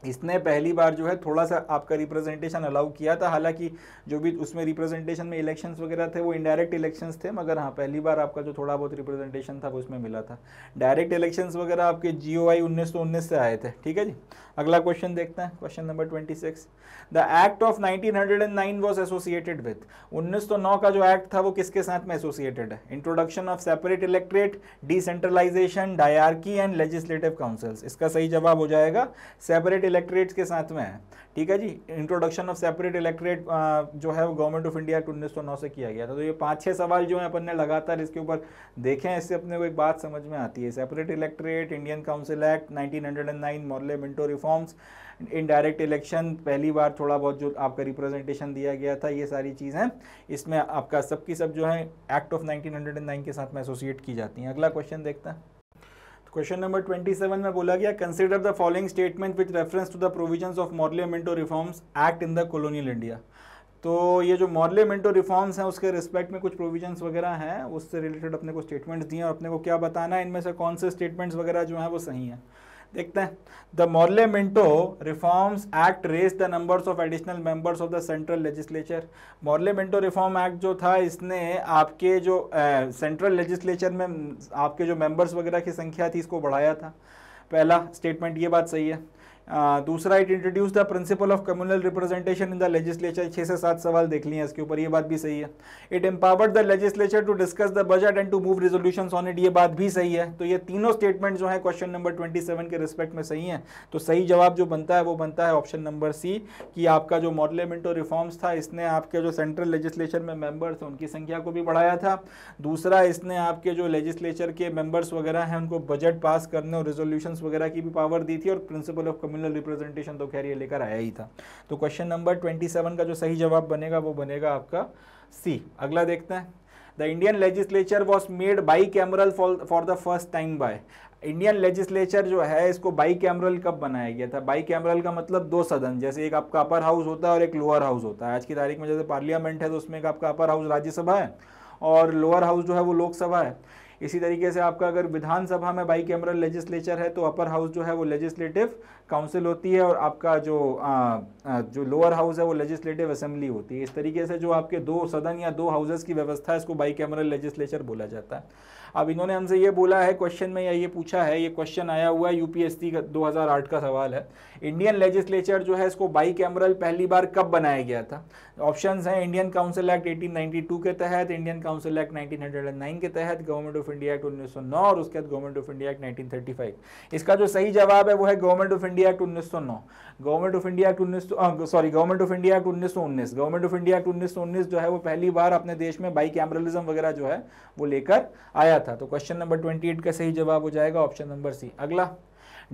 Speaker 1: इसने पहली बार जो है थोड़ा सा आपका रिप्रेजेंटेशन अलाउ किया था हालांकि जो भी उसमें रिप्रेजेंटेशन में इलेक्शंस वगैरह थे वो इनडायरेक्ट इलेक्शंस थे मगर हाँ पहली बार आपका जो थोड़ा बहुत रिप्रेजेंटेशन था वो उसमें मिला था डायरेक्ट इलेक्शंस वगैरह आपके जी ओ आई उन्नीस सौ उन्नीस से आए थे ठीक है जी अगला क्वेश्चन देखते हैं question number twenty six the act of nineteen hundred and nine was associated with उन्नीस सौ नौ का जो एक्ट था वो किसके साथ में एसोसिएटेड है introduction of separate electorate decentralisation dyarchy and legislative councils इसका सही जवाब हो जाएगा सेपरेट इलेक्ट्रेट्स के साथ में है ठीक है जी इंट्रोडक्शन ऑफ सेपरेट इलेक्ट्रेट जो है वो गवर्नमेंट ऑफ इंडिया एक्ट उन्नीस सौ नौ से किया गया था तो ये पांच छह सवाल जो है अपन ने लगातार इसके ऊपर देखे हैं इससे अपने को एक बात समझ में आती है separate electorate Indian council act nineteen hundred and nine Morley Minto reforms indirect election पहली बार थोड़ा बहुत जो आपका रिप्रेजेंटेशन दिया गया था ये सारी चीज़ें इसमें आपका सबकी सब जो है act of nineteen hundred and nine के साथ में एसोसिएट की जाती हैं अगला क्वेश्चन देखते हैं क्वेश्चन नंबर 27 में बोला गया consider the following statement with reference to the provisions of Morley Minto reforms act in the colonial India तो ये जो मॉडले मिंटो रिफॉर्म्स हैं उसके रिस्पेक्ट में कुछ प्रोविजंस वगैरह हैं उससे रिलेटेड अपने को स्टेटमेंट्स दिए और अपने को क्या बताना है इनमें से कौन से स्टेटमेंट्स वगैरह जो हैं वो सही हैं देखते हैं the Morley Minto reforms act raise the numbers of additional members of the central legislature Morley Minto reform act जो था इसने आपके जो सेंट्रल uh, लेजिस्लेचर में आपके जो मेंबर्स वगैरह की संख्या थी इसको बढ़ाया था पहला स्टेटमेंट ये बात सही है दूसरा it introduce the principle of communal representation in the legislature छः से सात सवाल देख लिए इसके ऊपर ये बात भी सही है it empowered the legislature to discuss the budget and to move resolution on it ये बात भी सही है तो ये तीनों स्टेटमेंट जो है क्वेश्चन नंबर ट्वेंटी सेवन के रिस्पेक्ट में सही है तो सही जवाब जो बनता है वो बनता है ऑप्शन नंबर सी कि आपका जो मॉडलेमेंटो रिफॉर्म्स था इसने आपके जो सेंट्रल लेजिस्लेचर में मेंबर्स हैं उनकी संख्या को भी बढ़ाया था दूसरा इसने आपके जो लेजिस्लेचर के मेंबर्स वगैरह हैं उनको बजट पास करने और रिजोल्यूशन वगैरह की भी पावर दी थी और प्रिंसिपल ऑफ नॉमिनल रिप्रेजेंटेशन तो खैर ये लेकर आया ही था तो क्वेश्चन नंबर ट्वेंटी सेवन का जो सही जवाब बनेगा वो बनेगा आपका सी अगला देखते हैं the Indian legislature was made bicameral for the first time by Indian legislature जो है इसको बाई कैमरल कब बनाया गया था बाई कैमरल का मतलब दो सदन जैसे एक आपका अपर हाउस होता है और एक लोअर हाउस होता है आज की तारीख में जैसे पार्लियामेंट है तो उसमें एक आपका अपर हाउस राज्यसभा है और लोअर हाउस जो है वो लोकसभा है इसी तरीके से आपका अगर विधानसभा में बाई कैमरल लेजिस्लेचर है तो अपर हाउस जो है वो लेजिस्लेटिव काउंसिल होती है और आपका जो आ, जो लोअर हाउस है वो लेजिस्लेटिव असेंबली होती है इस तरीके से जो आपके दो सदन या दो हाउसेस की व्यवस्था है इसको बाई कैमरल लेजिस्लेचर बोला जाता है अब इन्होंने हमसे ये बोला है क्वेश्चन में या ये पूछा है ये क्वेश्चन आया हुआ है यूपीएससी का 2008 का सवाल है इंडियन लेजिस्लेचर जो है इसको बाई कैमरल पहली बार कब बनाया गया था ऑप्शन हैं इंडियन काउंसिल एक्ट एटीन के तहत इंडियन काउंसिल एक्ट नाइनटीन के तहत गवर्नमेंट ऑफ इंडिया एक्ट उन्नीस और उसके बाद government of India act nineteen इसका जो सही जवाब है वो है गवर्नमेंट ऑफ इंडिया एक्ट उन्नीस गवर्नमेंट ऑफ इंडिया एक्ट उन्नीस sorry government of India act उन्नीस गवर्नमेंट ऑफ इंडिया एक्ट उन्नीस जो है वो पहली बार अपने देश में बाई कैमरलिज्म वगैरह जो है वो लेकर आया था तो क्वेश्चन नंबर 28 का सही जवाब हो जाएगा ऑप्शन नंबर सी अगला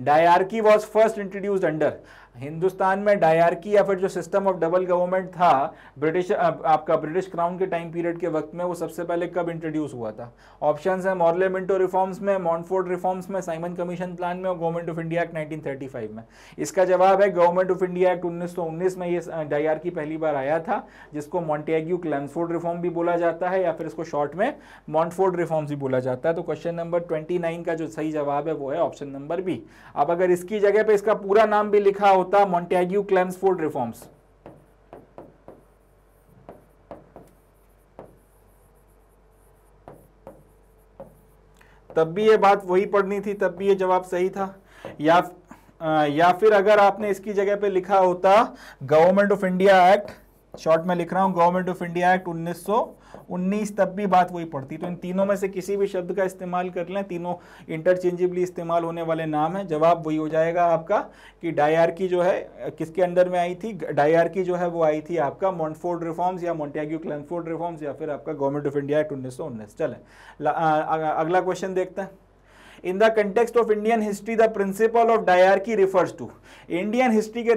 Speaker 1: dyarchy was first introduced under Hindustan में डायरकी या फिर जो सिस्टम ऑफ डबल गवर्नमेंट था ब्रिटिश आपका ब्रिटिश क्राउन के टाइम पीरियड के वक्त में वो सबसे पहले कब इंट्रोड्यूस हुआ था ऑप्शन है मॉर्ले मिंटो रिफॉर्म्स में मॉन्टफोर्ड रिफॉर्म्स में साइमन कमीशन प्लान में और government of India act nineteen में इसका जवाब है गवर्नमेंट ऑफ इंडिया एक्ट उन्नीस में ये डायरकी पहली बार आया था जिसको मॉन्टेग्यू क्लैम्सफोर्ड रिफॉर्म भी बोला जाता है या फिर इसको शॉर्ट में मॉन्टफोर्ड रिफॉर्म्स भी बोला जाता है तो क्वेश्चन नंबर ट्वेंटी का जो सही जवाब है वो है ऑप्शन नंबर बी अब अगर इसकी जगह पर इसका पूरा नाम भी लिखा हो होता क्लेम्स फोर्ड रिफॉर्म्स तब भी ये बात वही पढ़नी थी तब भी ये जवाब सही था या या फिर अगर आपने इसकी जगह पे लिखा होता government of India act short में लिख रहा हूँ गवर्नमेंट ऑफ इंडिया एक्ट 1919 तब भी बात वही पड़ती तो इन तीनों में से किसी भी शब्द का इस्तेमाल कर लें तीनों इंटरचेंजेबली इस्तेमाल होने वाले नाम है जवाब वही हो जाएगा आपका कि की जो है किसके अंदर में आई थी की जो है वो आई थी आपका मॉन्टफोर्ड रिफॉर्म्स या मोन्टेग्यू क्लैनफोर्ड रिफॉर्म्स या फिर आपका गवर्नमेंट ऑफ इंडिया एक्ट उन्नीस सौ उन्नीस चले अगला क्वेश्चन देखते हैं in the context of Indian history the principle of dyarchy refers to Indian history के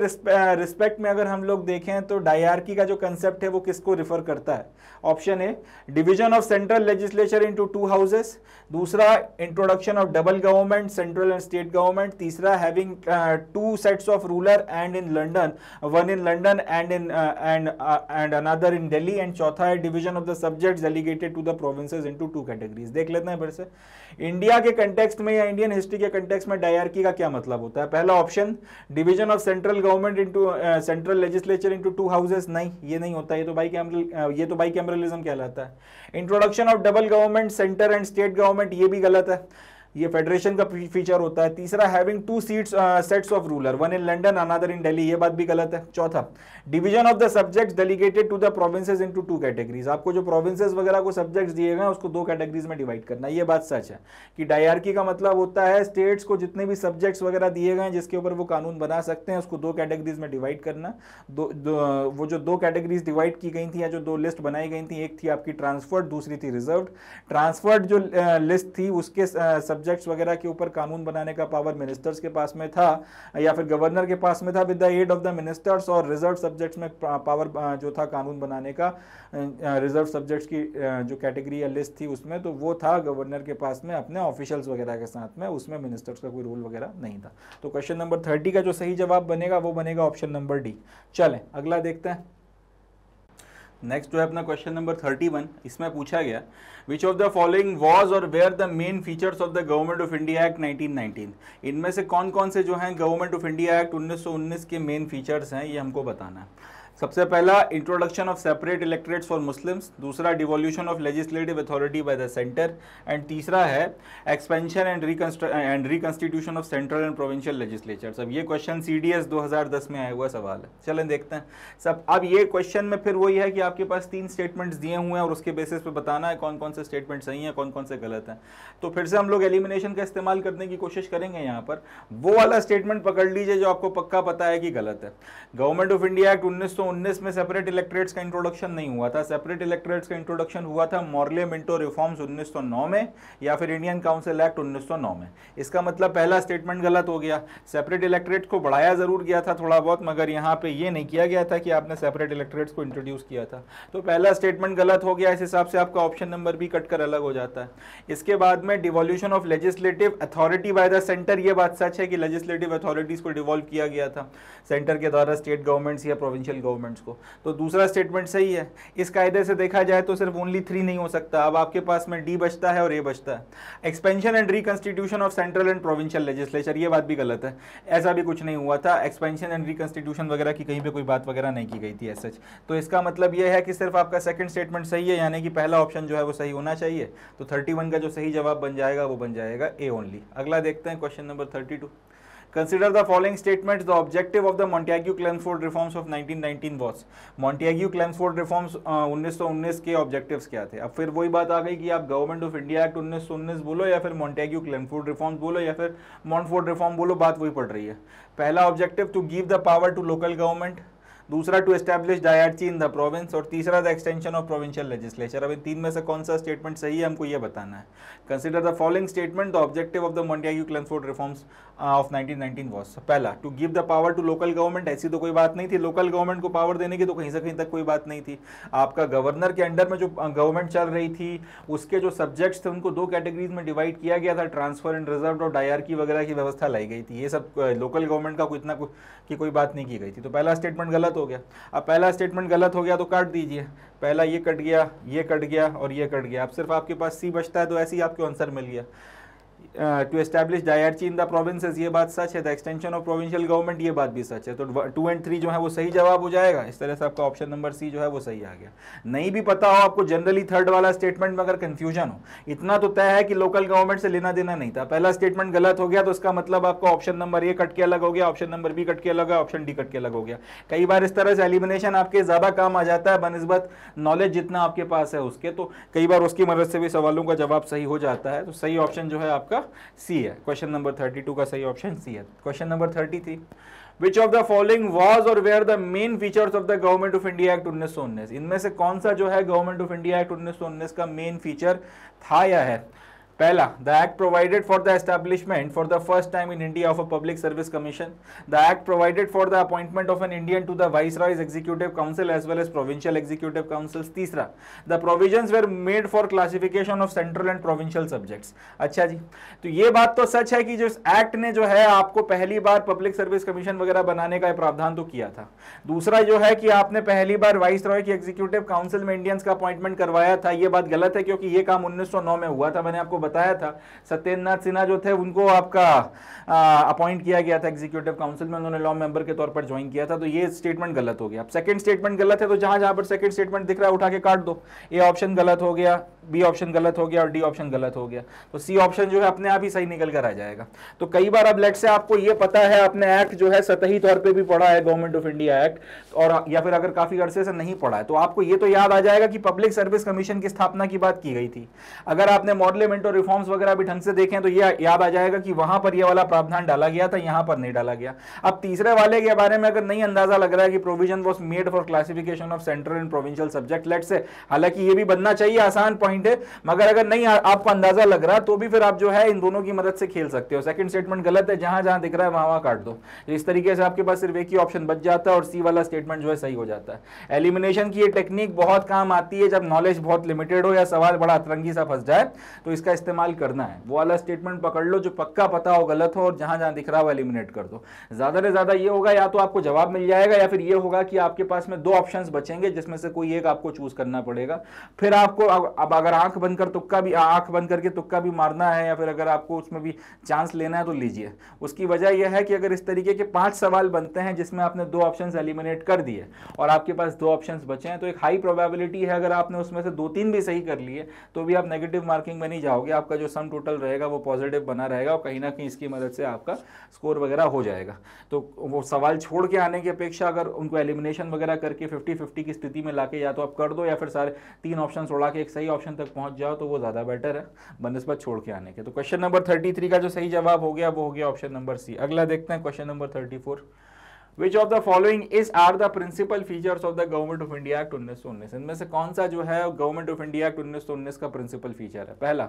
Speaker 1: रिस्पेक्ट में अगर हम लोग देखें तो डायरकी का जो कंसेप्ट है वो किसको रिफर करता है option a division of central legislature into two houses दूसरा introduction of double government central and state government तीसरा having two sets of ruler and in London one in London and in and and another in Delhi and चौथा है division of the subject delegated to the provinces into two categories देख लेते हैं फिर से India के context context में या इंडियन हिस्ट्री के कंटेक्स्ट में डायरकी का क्या मतलब होता है पहला option division of central government into central legislature into two houses नहीं ये नहीं होता ये तो बाई कैमरल uh, ये तो बाई कैमरलिज्म कहलाता है introduction of double government centre and state government ये भी गलत है ये फेडरेशन का फीचर होता है तीसरा having two seats sets of ruler one in London another in Delhi ये बात भी गलत है चौथा division of the subjects delegated to the provinces into two categories आपको जो प्रोविंसेस वगैरह को सब्जेक्ट्स दिए गए उसको दो कैटेगरीज में डिवाइड करना ये बात सच है कि डायरकी का मतलब होता है स्टेट्स को जितने भी सब्जेक्ट्स वगैरह दिए गए हैं जिसके ऊपर वो कानून बना सकते हैं उसको दो कैटेगरीज में डिवाइड करना दो, दो वो जो दो कैटेगरीज डिवाइड की गई थी या जो दो लिस्ट बनाई गई थी एक थी आपकी ट्रांसफर्ड दूसरी थी रिजर्व ट्रांसफर्ड जो लिस्ट uh, थी उसके सब्जेक्ट uh, सब्जेक्ट्स वगैरह के ऊपर कानून बनाने का पावर मिनिस्टर्स के पास में था या फिर गवर्नर के पास में था with the aid of the ministers और रिजर्व सब्जेक्ट्स में पावर जो था कानून बनाने का रिजर्व सब्जेक्ट्स की जो कैटेगरी या लिस्ट थी उसमें तो वो था गवर्नर के पास में अपने ऑफिशियल्स वगैरह के साथ में उसमें मिनिस्टर्स का कोई रूल वगैरह नहीं था तो क्वेश्चन नंबर थर्टी का जो सही जवाब बनेगा वो बनेगा ऑप्शन नंबर डी चलें अगला देखते हैं नेक्स्ट जो है अपना क्वेश्चन नंबर थर्टी वन इसमें पूछा गया which of the following was or were the main features of the government of India act 1919 इनमें से कौन कौन से जो हैं गवर्नमेंट ऑफ इंडिया एक्ट 1919 के मेन फीचर्स हैं ये हमको बताना है सबसे पहला introduction of separate electorates for Muslims दूसरा devolution of legislative authority by the centre and तीसरा है expansion and and reconstitution of central and provincial legislature अब ये क्वेश्चन सी डी एस दो हज़ार दस में आया हुआ सवाल है चलें देखते हैं सब अब ये क्वेश्चन में फिर वही है कि आपके पास तीन स्टेटमेंट्स दिए हुए हैं और उसके बेसिस पे बताना है कौन कौन से स्टेटमेंट सही हैं कौन कौन से गलत हैं तो फिर से हम लोग एलिमिनेशन का इस्तेमाल करने की कोशिश करेंगे यहाँ पर वो वाला स्टेटमेंट पकड़ लीजिए जो आपको पक्का पता है कि गलत है गवर्नमेंट ऑफ इंडिया एक्ट उन्नीस सौ 1919 में सेपरेट इलेक्ट्रेट्स का इंट्रोडक्शन नहीं हुआ था सेपरेट इलेक्ट्रेट्स का इंट्रोडक्शन हुआ था मॉर्ले मिंटो रिफॉर्म्स 1909 में या फिर इंडियन काउंसिल एक्ट 1909 में इसका मतलब पहला स्टेटमेंट गलत हो गया सेपरेट इलेक्ट्रेट को बढ़ाया ज़रूर गया था थोड़ा बहुत मगर यहाँ पर यह नहीं किया गया था कि आपने सेपरेट इलेक्ट्रेट्स को इंट्रोड्यूस किया था तो पहला स्टेटमेंट गलत हो गया इस हिसाब से आपका ऑप्शन नंबर भी कट कर अलग हो जाता है इसके बाद में devolution of legislative authority by the centre ये बात सच है कि लेजिस्लेटिव अथॉरिटीज़ को डिवॉल्व किया गया था सेंटर के द्वारा स्टेट गवर्नमेंट्स या प्रोविंशियल गवर्नमेंट गवर्नमेंट्स को तो दूसरा स्टेटमेंट सही है इस कायदे से देखा जाए तो सिर्फ ओनली थ्री नहीं हो सकता अब आपके पास में डी बचता है और ए बचता है expansion and reconstitution of central and provincial legislature ये बात भी गलत है ऐसा भी कुछ नहीं हुआ था एक्सपेंशन एंड रिकन्स्टिट्यूशन वगैरह की कहीं पर कोई बात वगैरह नहीं की गई थी एस सच तो इसका मतलब यह है कि सिर्फ आपका सेकेंड स्टेटमेंट सही है यानी कि पहला ऑप्शन जो है वो सही होना चाहिए तो थर्टी का जो सही जवाब बन जाएगा वो बन जाएगा ए ओनली अगला देखते हैं question number thirty Consider the following statements. The objective of the Montagu-Chelmsford reforms of 1919 was Montagu-Chelmsford reforms उन्नीस uh, के ऑब्जेक्टिव्स क्या थे अब फिर वही बात आ गई कि आप गवर्नमेंट ऑफ इंडिया एक्ट उन्नीस बोलो या फिर Montagu-Chelmsford रिफॉर्म्स बोलो या फिर मॉन्टफोर्ड रिफॉर्म बोलो बात वही पड़ रही है पहला objective to give the power to local government दूसरा to establish dyarchy in the province और तीसरा the extension of provincial legislature अब इन तीन में से कौन सा स्टेटमेंट सही है हमको ये बताना है consider the following statement the objective of the Montagu Chelmsford reforms of 1919 was पहला to give the power to local government ऐसी तो कोई बात नहीं थी लोकल गवर्नमेंट को पावर देने की तो कहीं से कहीं तक कोई बात नहीं थी आपका गवर्नर के अंडर में जो गवर्नमेंट uh, चल रही थी उसके जो सब्जेक्ट्स थे उनको दो कैटेगरीज में डिवाइड किया गया था ट्रांसफर एंड रिजर्व और डायर की वगैरह की व्यवस्था लाई गई थी ये सब लोकल uh, गवर्नमेंट का कोई इतना को, की कोई बात नहीं की गई थी तो पहला स्टेटमेंट गलत गलत हो गया अब पहला स्टेटमेंट गलत हो गया तो काट दीजिए पहला ये कट गया ये कट गया और ये कट गया अब सिर्फ आपके पास सी बचता है तो ऐसे ही आपको आंसर मिल गया to establish dyarchy in the provinces ये बात सच है the extension of provincial government ये बात भी सच है तो टू एंड थ्री जो है वो सही जवाब हो जाएगा इस तरह से आपका ऑप्शन नंबर सी जो है वो सही आ गया नहीं भी पता हो आपको जनरली थर्ड वाला स्टेटमेंट में अगर कंफ्यूजन हो इतना तो तय है कि लोकल गवर्नमेंट से लेना देना नहीं था पहला स्टेटमेंट गलत हो गया तो उसका मतलब आपका ऑप्शन नंबर ए कट के अलग हो गया ऑप्शन नंबर बी कट के अलग है ऑप्शन डी कट के अलग हो गया कई बार इस तरह से एलिमिनेशन आपके ज़्यादा काम आ जाता है बनस्बत नॉलेज जितना आपके पास है उसके तो कई बार उसकी मदद से भी सवालों का जवाब सही हो जाता है तो सही ऑप्शन जो है आपका सी है क्वेश्चन नंबर थर्टी टू का सही ऑप्शन सी है question number thirty three which of the following was or were the main features of the government of India act उन्नीस सौ उन्नीस इनमें से कौन सा जो है गवर्नमेंट ऑफ इंडिया एक्ट उन्नीस सौ उन्नीस का मेन फीचर था या है पहला the act provided for the establishment for the first time in India of a public service commission the act provided for the appointment of an Indian to the viceroy's executive council as well as provincial executive council तीसरा the provision were made for classification of central and provincial subjects अच्छा जी तो ये बात तो सच है कि जो इस एक्ट ने जो है आपको पहली बार पब्लिक सर्विस कमीशन वगैरह बनाने का प्रावधान तो किया था दूसरा जो है कि आपने पहली बार वाइस रॉय की एग्जीक्यूटिव काउंसिल में इंडियंस का अपॉइंटमेंट करवाया था ये बात गलत है क्योंकि ये काम उन्नीस में हुआ था मैंने आपको बताया था सत्येंद्रनाथ सिन्हा जो थे उनको आपका अपॉइंट किया गया था एग्जीक्यूटिव काउंसिल में उन्होंने लॉ मेंबर के तौर पर ज्वाइन किया था तो ये स्टेटमेंट गलत हो गया अब सेकंड स्टेटमेंट गलत है तो जहां जहां पर सेकंड स्टेटमेंट दिख रहा है उठा के काट दो ए ऑप्शन गलत हो गया बी ऑप्शन गलत हो गया और डी ऑप्शन गलत हो गया तो सी ऑप्शन जो है अपने आप ही सही निकल कर आ जाएगा तो कई बार अब लेट से आपको ये पता है अपने एक्ट जो है सतही तौर पर भी पढ़ा है गवर्नमेंट ऑफ इंडिया एक्ट और या फिर अगर काफी अर्से से नहीं पढ़ा है तो आपको ये तो याद आ जाएगा कि पब्लिक सर्विस कमीशन की स्थापना की बात की गई थी अगर आपने मॉडल मेंटोर रिफॉर्म्स वगैरह भी ढंग से देखें तो ये याद आ जाएगा कि वहां पर ये वाला प्रावधान डाला गया था यहां पर नहीं डाला गया अब तीसरे वाले के बारे में अगर नहीं अंदाजा लग रहा है कि provision was made for classification of central and provincial subject late से हालांकि ये भी बनना चाहिए आसान पॉइंट है मगर अगर नहीं आपको अंदाजा लग रहा तो भी फिर आप जो है इन दोनों की मदद से खेल सकते हो सेकंड स्टेटमेंट गलत है जहां जहां दिख रहा है वहां वहां काट दो तो इस तरीके से आपके पास सिर्फ एक ही ऑप्शन बच जाता है और सी वाला स्टेटमेंट जो है सही हो जाता है एलिमिनेशन की ये टेक्निक बहुत काम आती है जब नॉलेज बहुत लिमिटेड हो या सवाल बड़ा अतरंगी सा फंस जाए तो इसका इस इस्तेमाल करना है वो वाला स्टेटमेंट पकड़ लो जो पक्का पता हो गलत हो और जहां जहां दिख रहा हो एलिमिनेट कर दो ज्यादा से ज्यादा ये होगा या तो आपको जवाब मिल जाएगा या फिर ये होगा कि आपके पास में दो ऑप्शन बचेंगे जिसमें से कोई एक आपको चूज करना पड़ेगा फिर आपको अब अगर आंख बंद कर तुक्का भी आंख बंद करके तुक्का भी मारना है या फिर अगर आपको उसमें भी चांस लेना है तो लीजिए उसकी वजह यह है कि अगर इस तरीके के पांच सवाल बनते हैं जिसमें आपने दो ऑप्शन एलिमिनेट कर दिए और आपके पास दो ऑप्शन बचे हैं तो एक हाई प्रोबेबिलिटी है अगर आपने उसमें से दो तीन भी सही कर लिए तो भी आप नेगेटिव मार्किंग में नहीं जाओगे आपका जो सम टोटल रहेगा वो पॉजिटिव बना रहेगा और कहीं ना कहीं इसकी मदद से आपका स्कोर वगैरह हो जाएगा तो वो सवाल छोड़ के आने की अपेक्षा अगर उनको एलिमिनेशन वगैरह करके फिफ्टी फिफ्टी की स्थिति में ला या तो आप कर दो या फिर सारे तीन ऑप्शन छोड़ा के एक सही ऑप्शन तक पहुँच जाओ तो वो ज़्यादा बेटर है बनस्पत छोड़ के आने के तो क्वेश्चन नंबर थर्टी का जो सही जवाब हो गया वो हो गया ऑप्शन नंबर सी अगला देखते हैं question number thirty which of the following is are the principal features of the government of India act उन्नीस सौ उन्नीस इनमें से कौन सा जो है गवर्नमेंट ऑफ इंडिया एक्ट उन्नीस सौ उन्नीस का प्रिंसिपल फीचर है पहला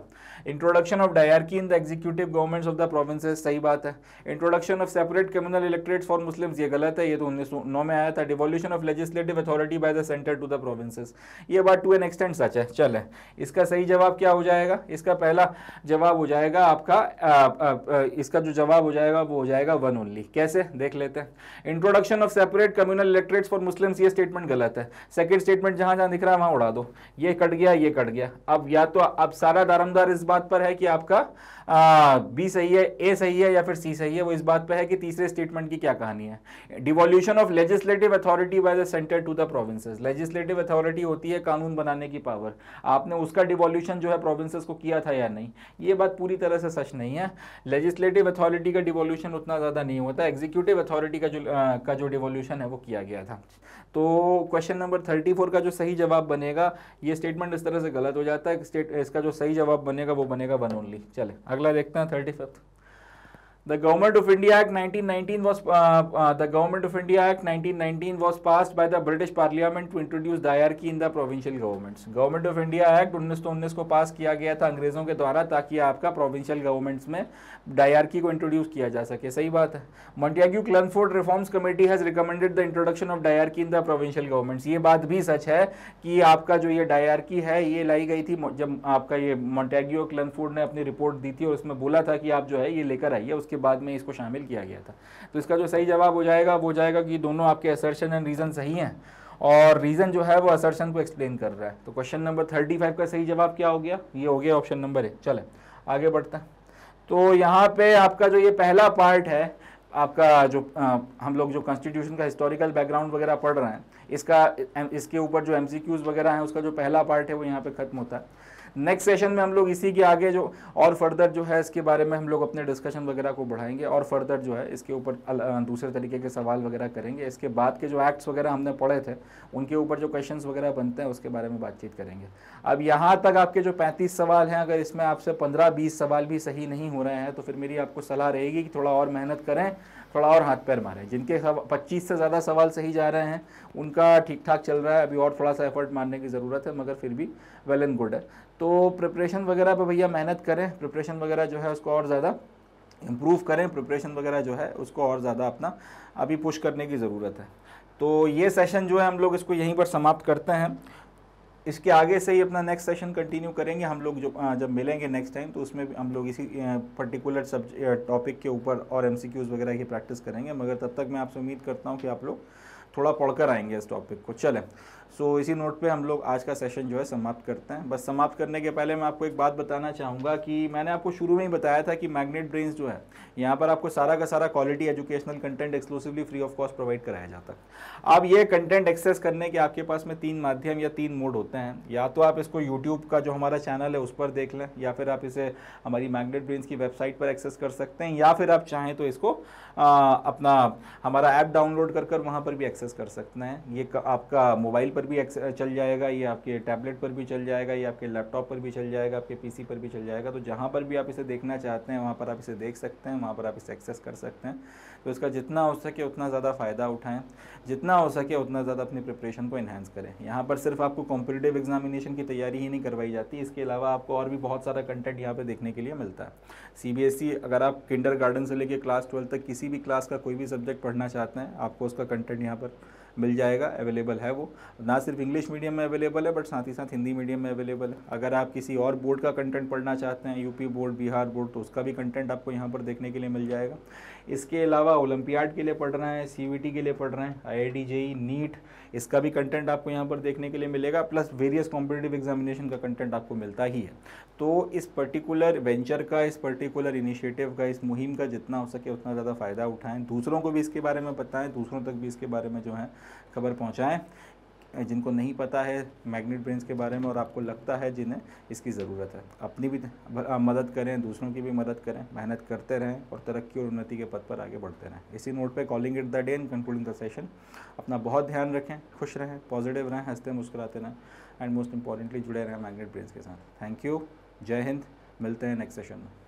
Speaker 1: introduction of dyarchy in the executive governments of the provinces सही बात है introduction of separate communal electorate for Muslim ये गलत है ये तो उन्नीस सौ नौ में आया था devolution of legislative authority by the centre to the provinces ये बात टू एन एक्सटेंट सच है चल है इसका सही जवाब क्या हो जाएगा इसका पहला जवाब हो जाएगा आपका आ, आ, आ, इसका जो जवाब हो जाएगा वो हो जाएगा वन ओनली कैसे देख लेते हैं introduction of separate communal electorate for Muslims ये स्टेटमेंट गलत है सेकंड स्टेटमेंट जहां जहां दिख रहा है वहां उड़ा दो ये कट गया ये कट गया अब या तो अब सारा दारमदार इस बात पर है कि आपका बी सही है ए सही है या फिर सी सही है वो इस बात पे है कि तीसरे स्टेटमेंट की क्या कहानी है devolution of legislative authority by the centre to the provinces legislative authority होती है कानून बनाने की पावर आपने उसका डिवॉल्यूशन जो है प्रोविंसेस को किया था या नहीं ये बात पूरी तरह से सच नहीं है लेजिस्लेटिव अथॉरिटी का डिवॉल्यूशन उतना ज़्यादा नहीं होता एग्जीक्यूटिव अथॉरिटी का जो आ, का जो डिवॉल्यूशन है वो किया गया था तो क्वेश्चन नंबर थर्टी फोर का जो सही जवाब बनेगा ये स्टेटमेंट इस तरह से गलत हो जाता है इसका जो सही जवाब बनेगा वो बनेगा वन ओनली चले अगला देखते हैं thirty fifth government of India act nineteen 1919 was uh, uh, the Government of India Act 1919 was passed by the British Parliament to introduce the hierarchy in the provincial governments. Government of India Act 1919 को पास किया गया था अंग्रेजों के द्वारा ताकि आपका provincial governments में डायरकी को इंट्रोड्यूस किया जा सके सही बात है Montagu Chelmsford reforms committee has recommended the introduction of dyarchy in the provincial governments ये बात भी सच है कि आपका जो ये की है ये लाई गई थी जब आपका ये मोन्टेग्यू क्लनफोर्ड ने अपनी रिपोर्ट दी थी और उसमें बोला था कि आप जो है ये लेकर आइए उसके उसके बाद में इसको शामिल किया गया था तो इसका जो सही जवाब हो जाएगा वो जाएगा कि दोनों आपके असर्शन एंड रीज़न सही हैं और रीज़न जो है वो असर्शन को एक्सप्लेन कर रहा है तो क्वेश्चन नंबर थर्टी फाइव का सही जवाब क्या हो गया ये हो गया ऑप्शन नंबर ए चले आगे बढ़ते हैं तो यहाँ पे आपका जो ये पहला पार्ट है आपका जो आ, हम लोग जो कॉन्स्टिट्यूशन का हिस्टोरिकल बैकग्राउंड वगैरह पढ़ रहे हैं इसका इसके ऊपर जो एम वगैरह हैं उसका जो पहला पार्ट है वो यहाँ पर ख़त्म होता है नेक्स्ट सेशन में हम लोग इसी के आगे जो और फर्दर जो है इसके बारे में हम लोग अपने डिस्कशन वगैरह को बढ़ाएंगे और फर्दर जो है इसके ऊपर दूसरे तरीके के सवाल वगैरह करेंगे इसके बाद के जो एक्ट्स वगैरह हमने पढ़े थे उनके ऊपर जो क्वेश्चन वगैरह बनते हैं उसके बारे में बातचीत करेंगे अब यहाँ तक आपके जो पैंतीस सवाल हैं अगर इसमें आपसे पंद्रह बीस सवाल भी सही नहीं हो रहे हैं तो फिर मेरी आपको सलाह रहेगी कि थोड़ा और मेहनत करें थोड़ा और हाथ पैर मारें जिनके पच्चीस से ज़्यादा सवाल सही जा रहे हैं उनका ठीक ठाक चल रहा है अभी और थोड़ा सा एफर्ट मारने की ज़रूरत है मगर फिर भी वेल एंड गुड है तो प्रिपरेशन वगैरह पर भैया मेहनत करें प्रिपरेशन वगैरह जो है उसको और ज़्यादा इम्प्रूव करें प्रिपरेशन वगैरह जो है उसको और ज़्यादा अपना अभी पुश करने की ज़रूरत है तो ये सेशन जो है हम लोग इसको यहीं पर समाप्त करते हैं इसके आगे से ही अपना नेक्स्ट सेशन कंटिन्यू करेंगे हम लोग जो जब मिलेंगे नेक्स्ट टाइम तो उसमें हम लोग इसी पर्टिकुलर सब टॉपिक के ऊपर और एम वगैरह की प्रैक्टिस करेंगे मगर तब तक मैं आपसे उम्मीद करता हूँ कि आप लोग थोड़ा पढ़कर आएंगे इस टॉपिक को चलें सो so, इसी नोट पे हम लोग आज का सेशन जो है समाप्त करते हैं बस समाप्त करने के पहले मैं आपको एक बात बताना चाहूँगा कि मैंने आपको शुरू में ही बताया था कि मैग्नेट ब्रेन्स जो है यहाँ पर आपको सारा का सारा quality educational content exclusively free of cost provide कराया जाता है अब ये कंटेंट एक्सेस करने के आपके पास में तीन माध्यम या तीन मोड होते हैं या तो आप इसको यूट्यूब का जो हमारा चैनल है उस पर देख लें या फिर आप इसे हमारी मैग्नेट ब्रेन्स की वेबसाइट पर एक्सेस कर सकते हैं या फिर आप चाहें तो इसको अपना हमारा ऐप डाउनलोड कर कर वहाँ पर भी एक्सेस कर सकते हैं ये आपका मोबाइल पर भी चल जाएगा ये आपके टैबलेट पर भी चल जाएगा ये आपके लैपटॉप पर भी चल जाएगा आपके पीसी पर भी चल जाएगा तो जहाँ पर भी आप इसे देखना चाहते हैं वहाँ पर आप इसे देख सकते हैं वहाँ पर आप इसे एक्सेस कर सकते हैं तो इसका जितना हो सके उतना ज़्यादा फ़ायदा उठाएँ जितना हो सके उतना ज़्यादा अपनी प्रिपरेशन को इन्हेंस करें यहाँ पर सिर्फ आपको कॉम्पिटेटिव एग्जामिनेशन की तैयारी ही नहीं करवाई जाती इसके अलावा आपको और भी बहुत सारा कंटेंट यहाँ पर देखने के लिए मिलता है सी e, अगर आप किंडर से लेकर क्लास ट्वेल्थ तक किसी भी क्लास का कोई भी सब्जेक्ट पढ़ना चाहते हैं आपको उसका कंटेंट यहाँ पर मिल जाएगा अवेलेबल है वो ना सिर्फ इंग्लिश मीडियम में अवेलेबल है बट साथ ही साथ हिंदी मीडियम में अवेलेबल है अगर आप किसी और बोर्ड का कंटेंट पढ़ना चाहते हैं यूपी बोर्ड बिहार बोर्ड तो उसका भी कंटेंट आपको यहाँ पर देखने के लिए मिल जाएगा इसके अलावा ओलंपियाड के लिए पढ़ रहे हैं सी के लिए पढ़ रहे हैं I I e e, NEET इसका भी कंटेंट आपको यहाँ पर देखने के लिए मिलेगा प्लस वेरियस कॉम्पिटेटिव एग्जामिनेशन का कंटेंट आपको मिलता ही है तो इस पर्टिकुलर वेंचर का इस पर्टिकुलर इनिशिएटिव का इस मुहिम का जितना हो सके उतना ज़्यादा फ़ायदा उठाएं दूसरों को भी इसके बारे में बताएं दूसरों तक भी इसके बारे में जो है खबर पहुँचाएँ जिनको नहीं पता है मैग्नेट ब्रेन्स के बारे में और आपको लगता है जिन्हें इसकी ज़रूरत है अपनी भी मदद करें दूसरों की भी मदद करें मेहनत करते रहें और तरक्की और उन्नति के पद पर आगे बढ़ते रहें इसी नोट पे calling it the day and concluding the session अपना बहुत ध्यान रखें खुश रहें पॉजिटिव रहें हंसते मुस्कुराते रहें एंड मोस्ट इंपॉर्टेंटली जुड़े रहें मैगनेट ब्रेन्स के साथ थैंक यू जय हिंद मिलते हैं नेक्स्ट सेशन में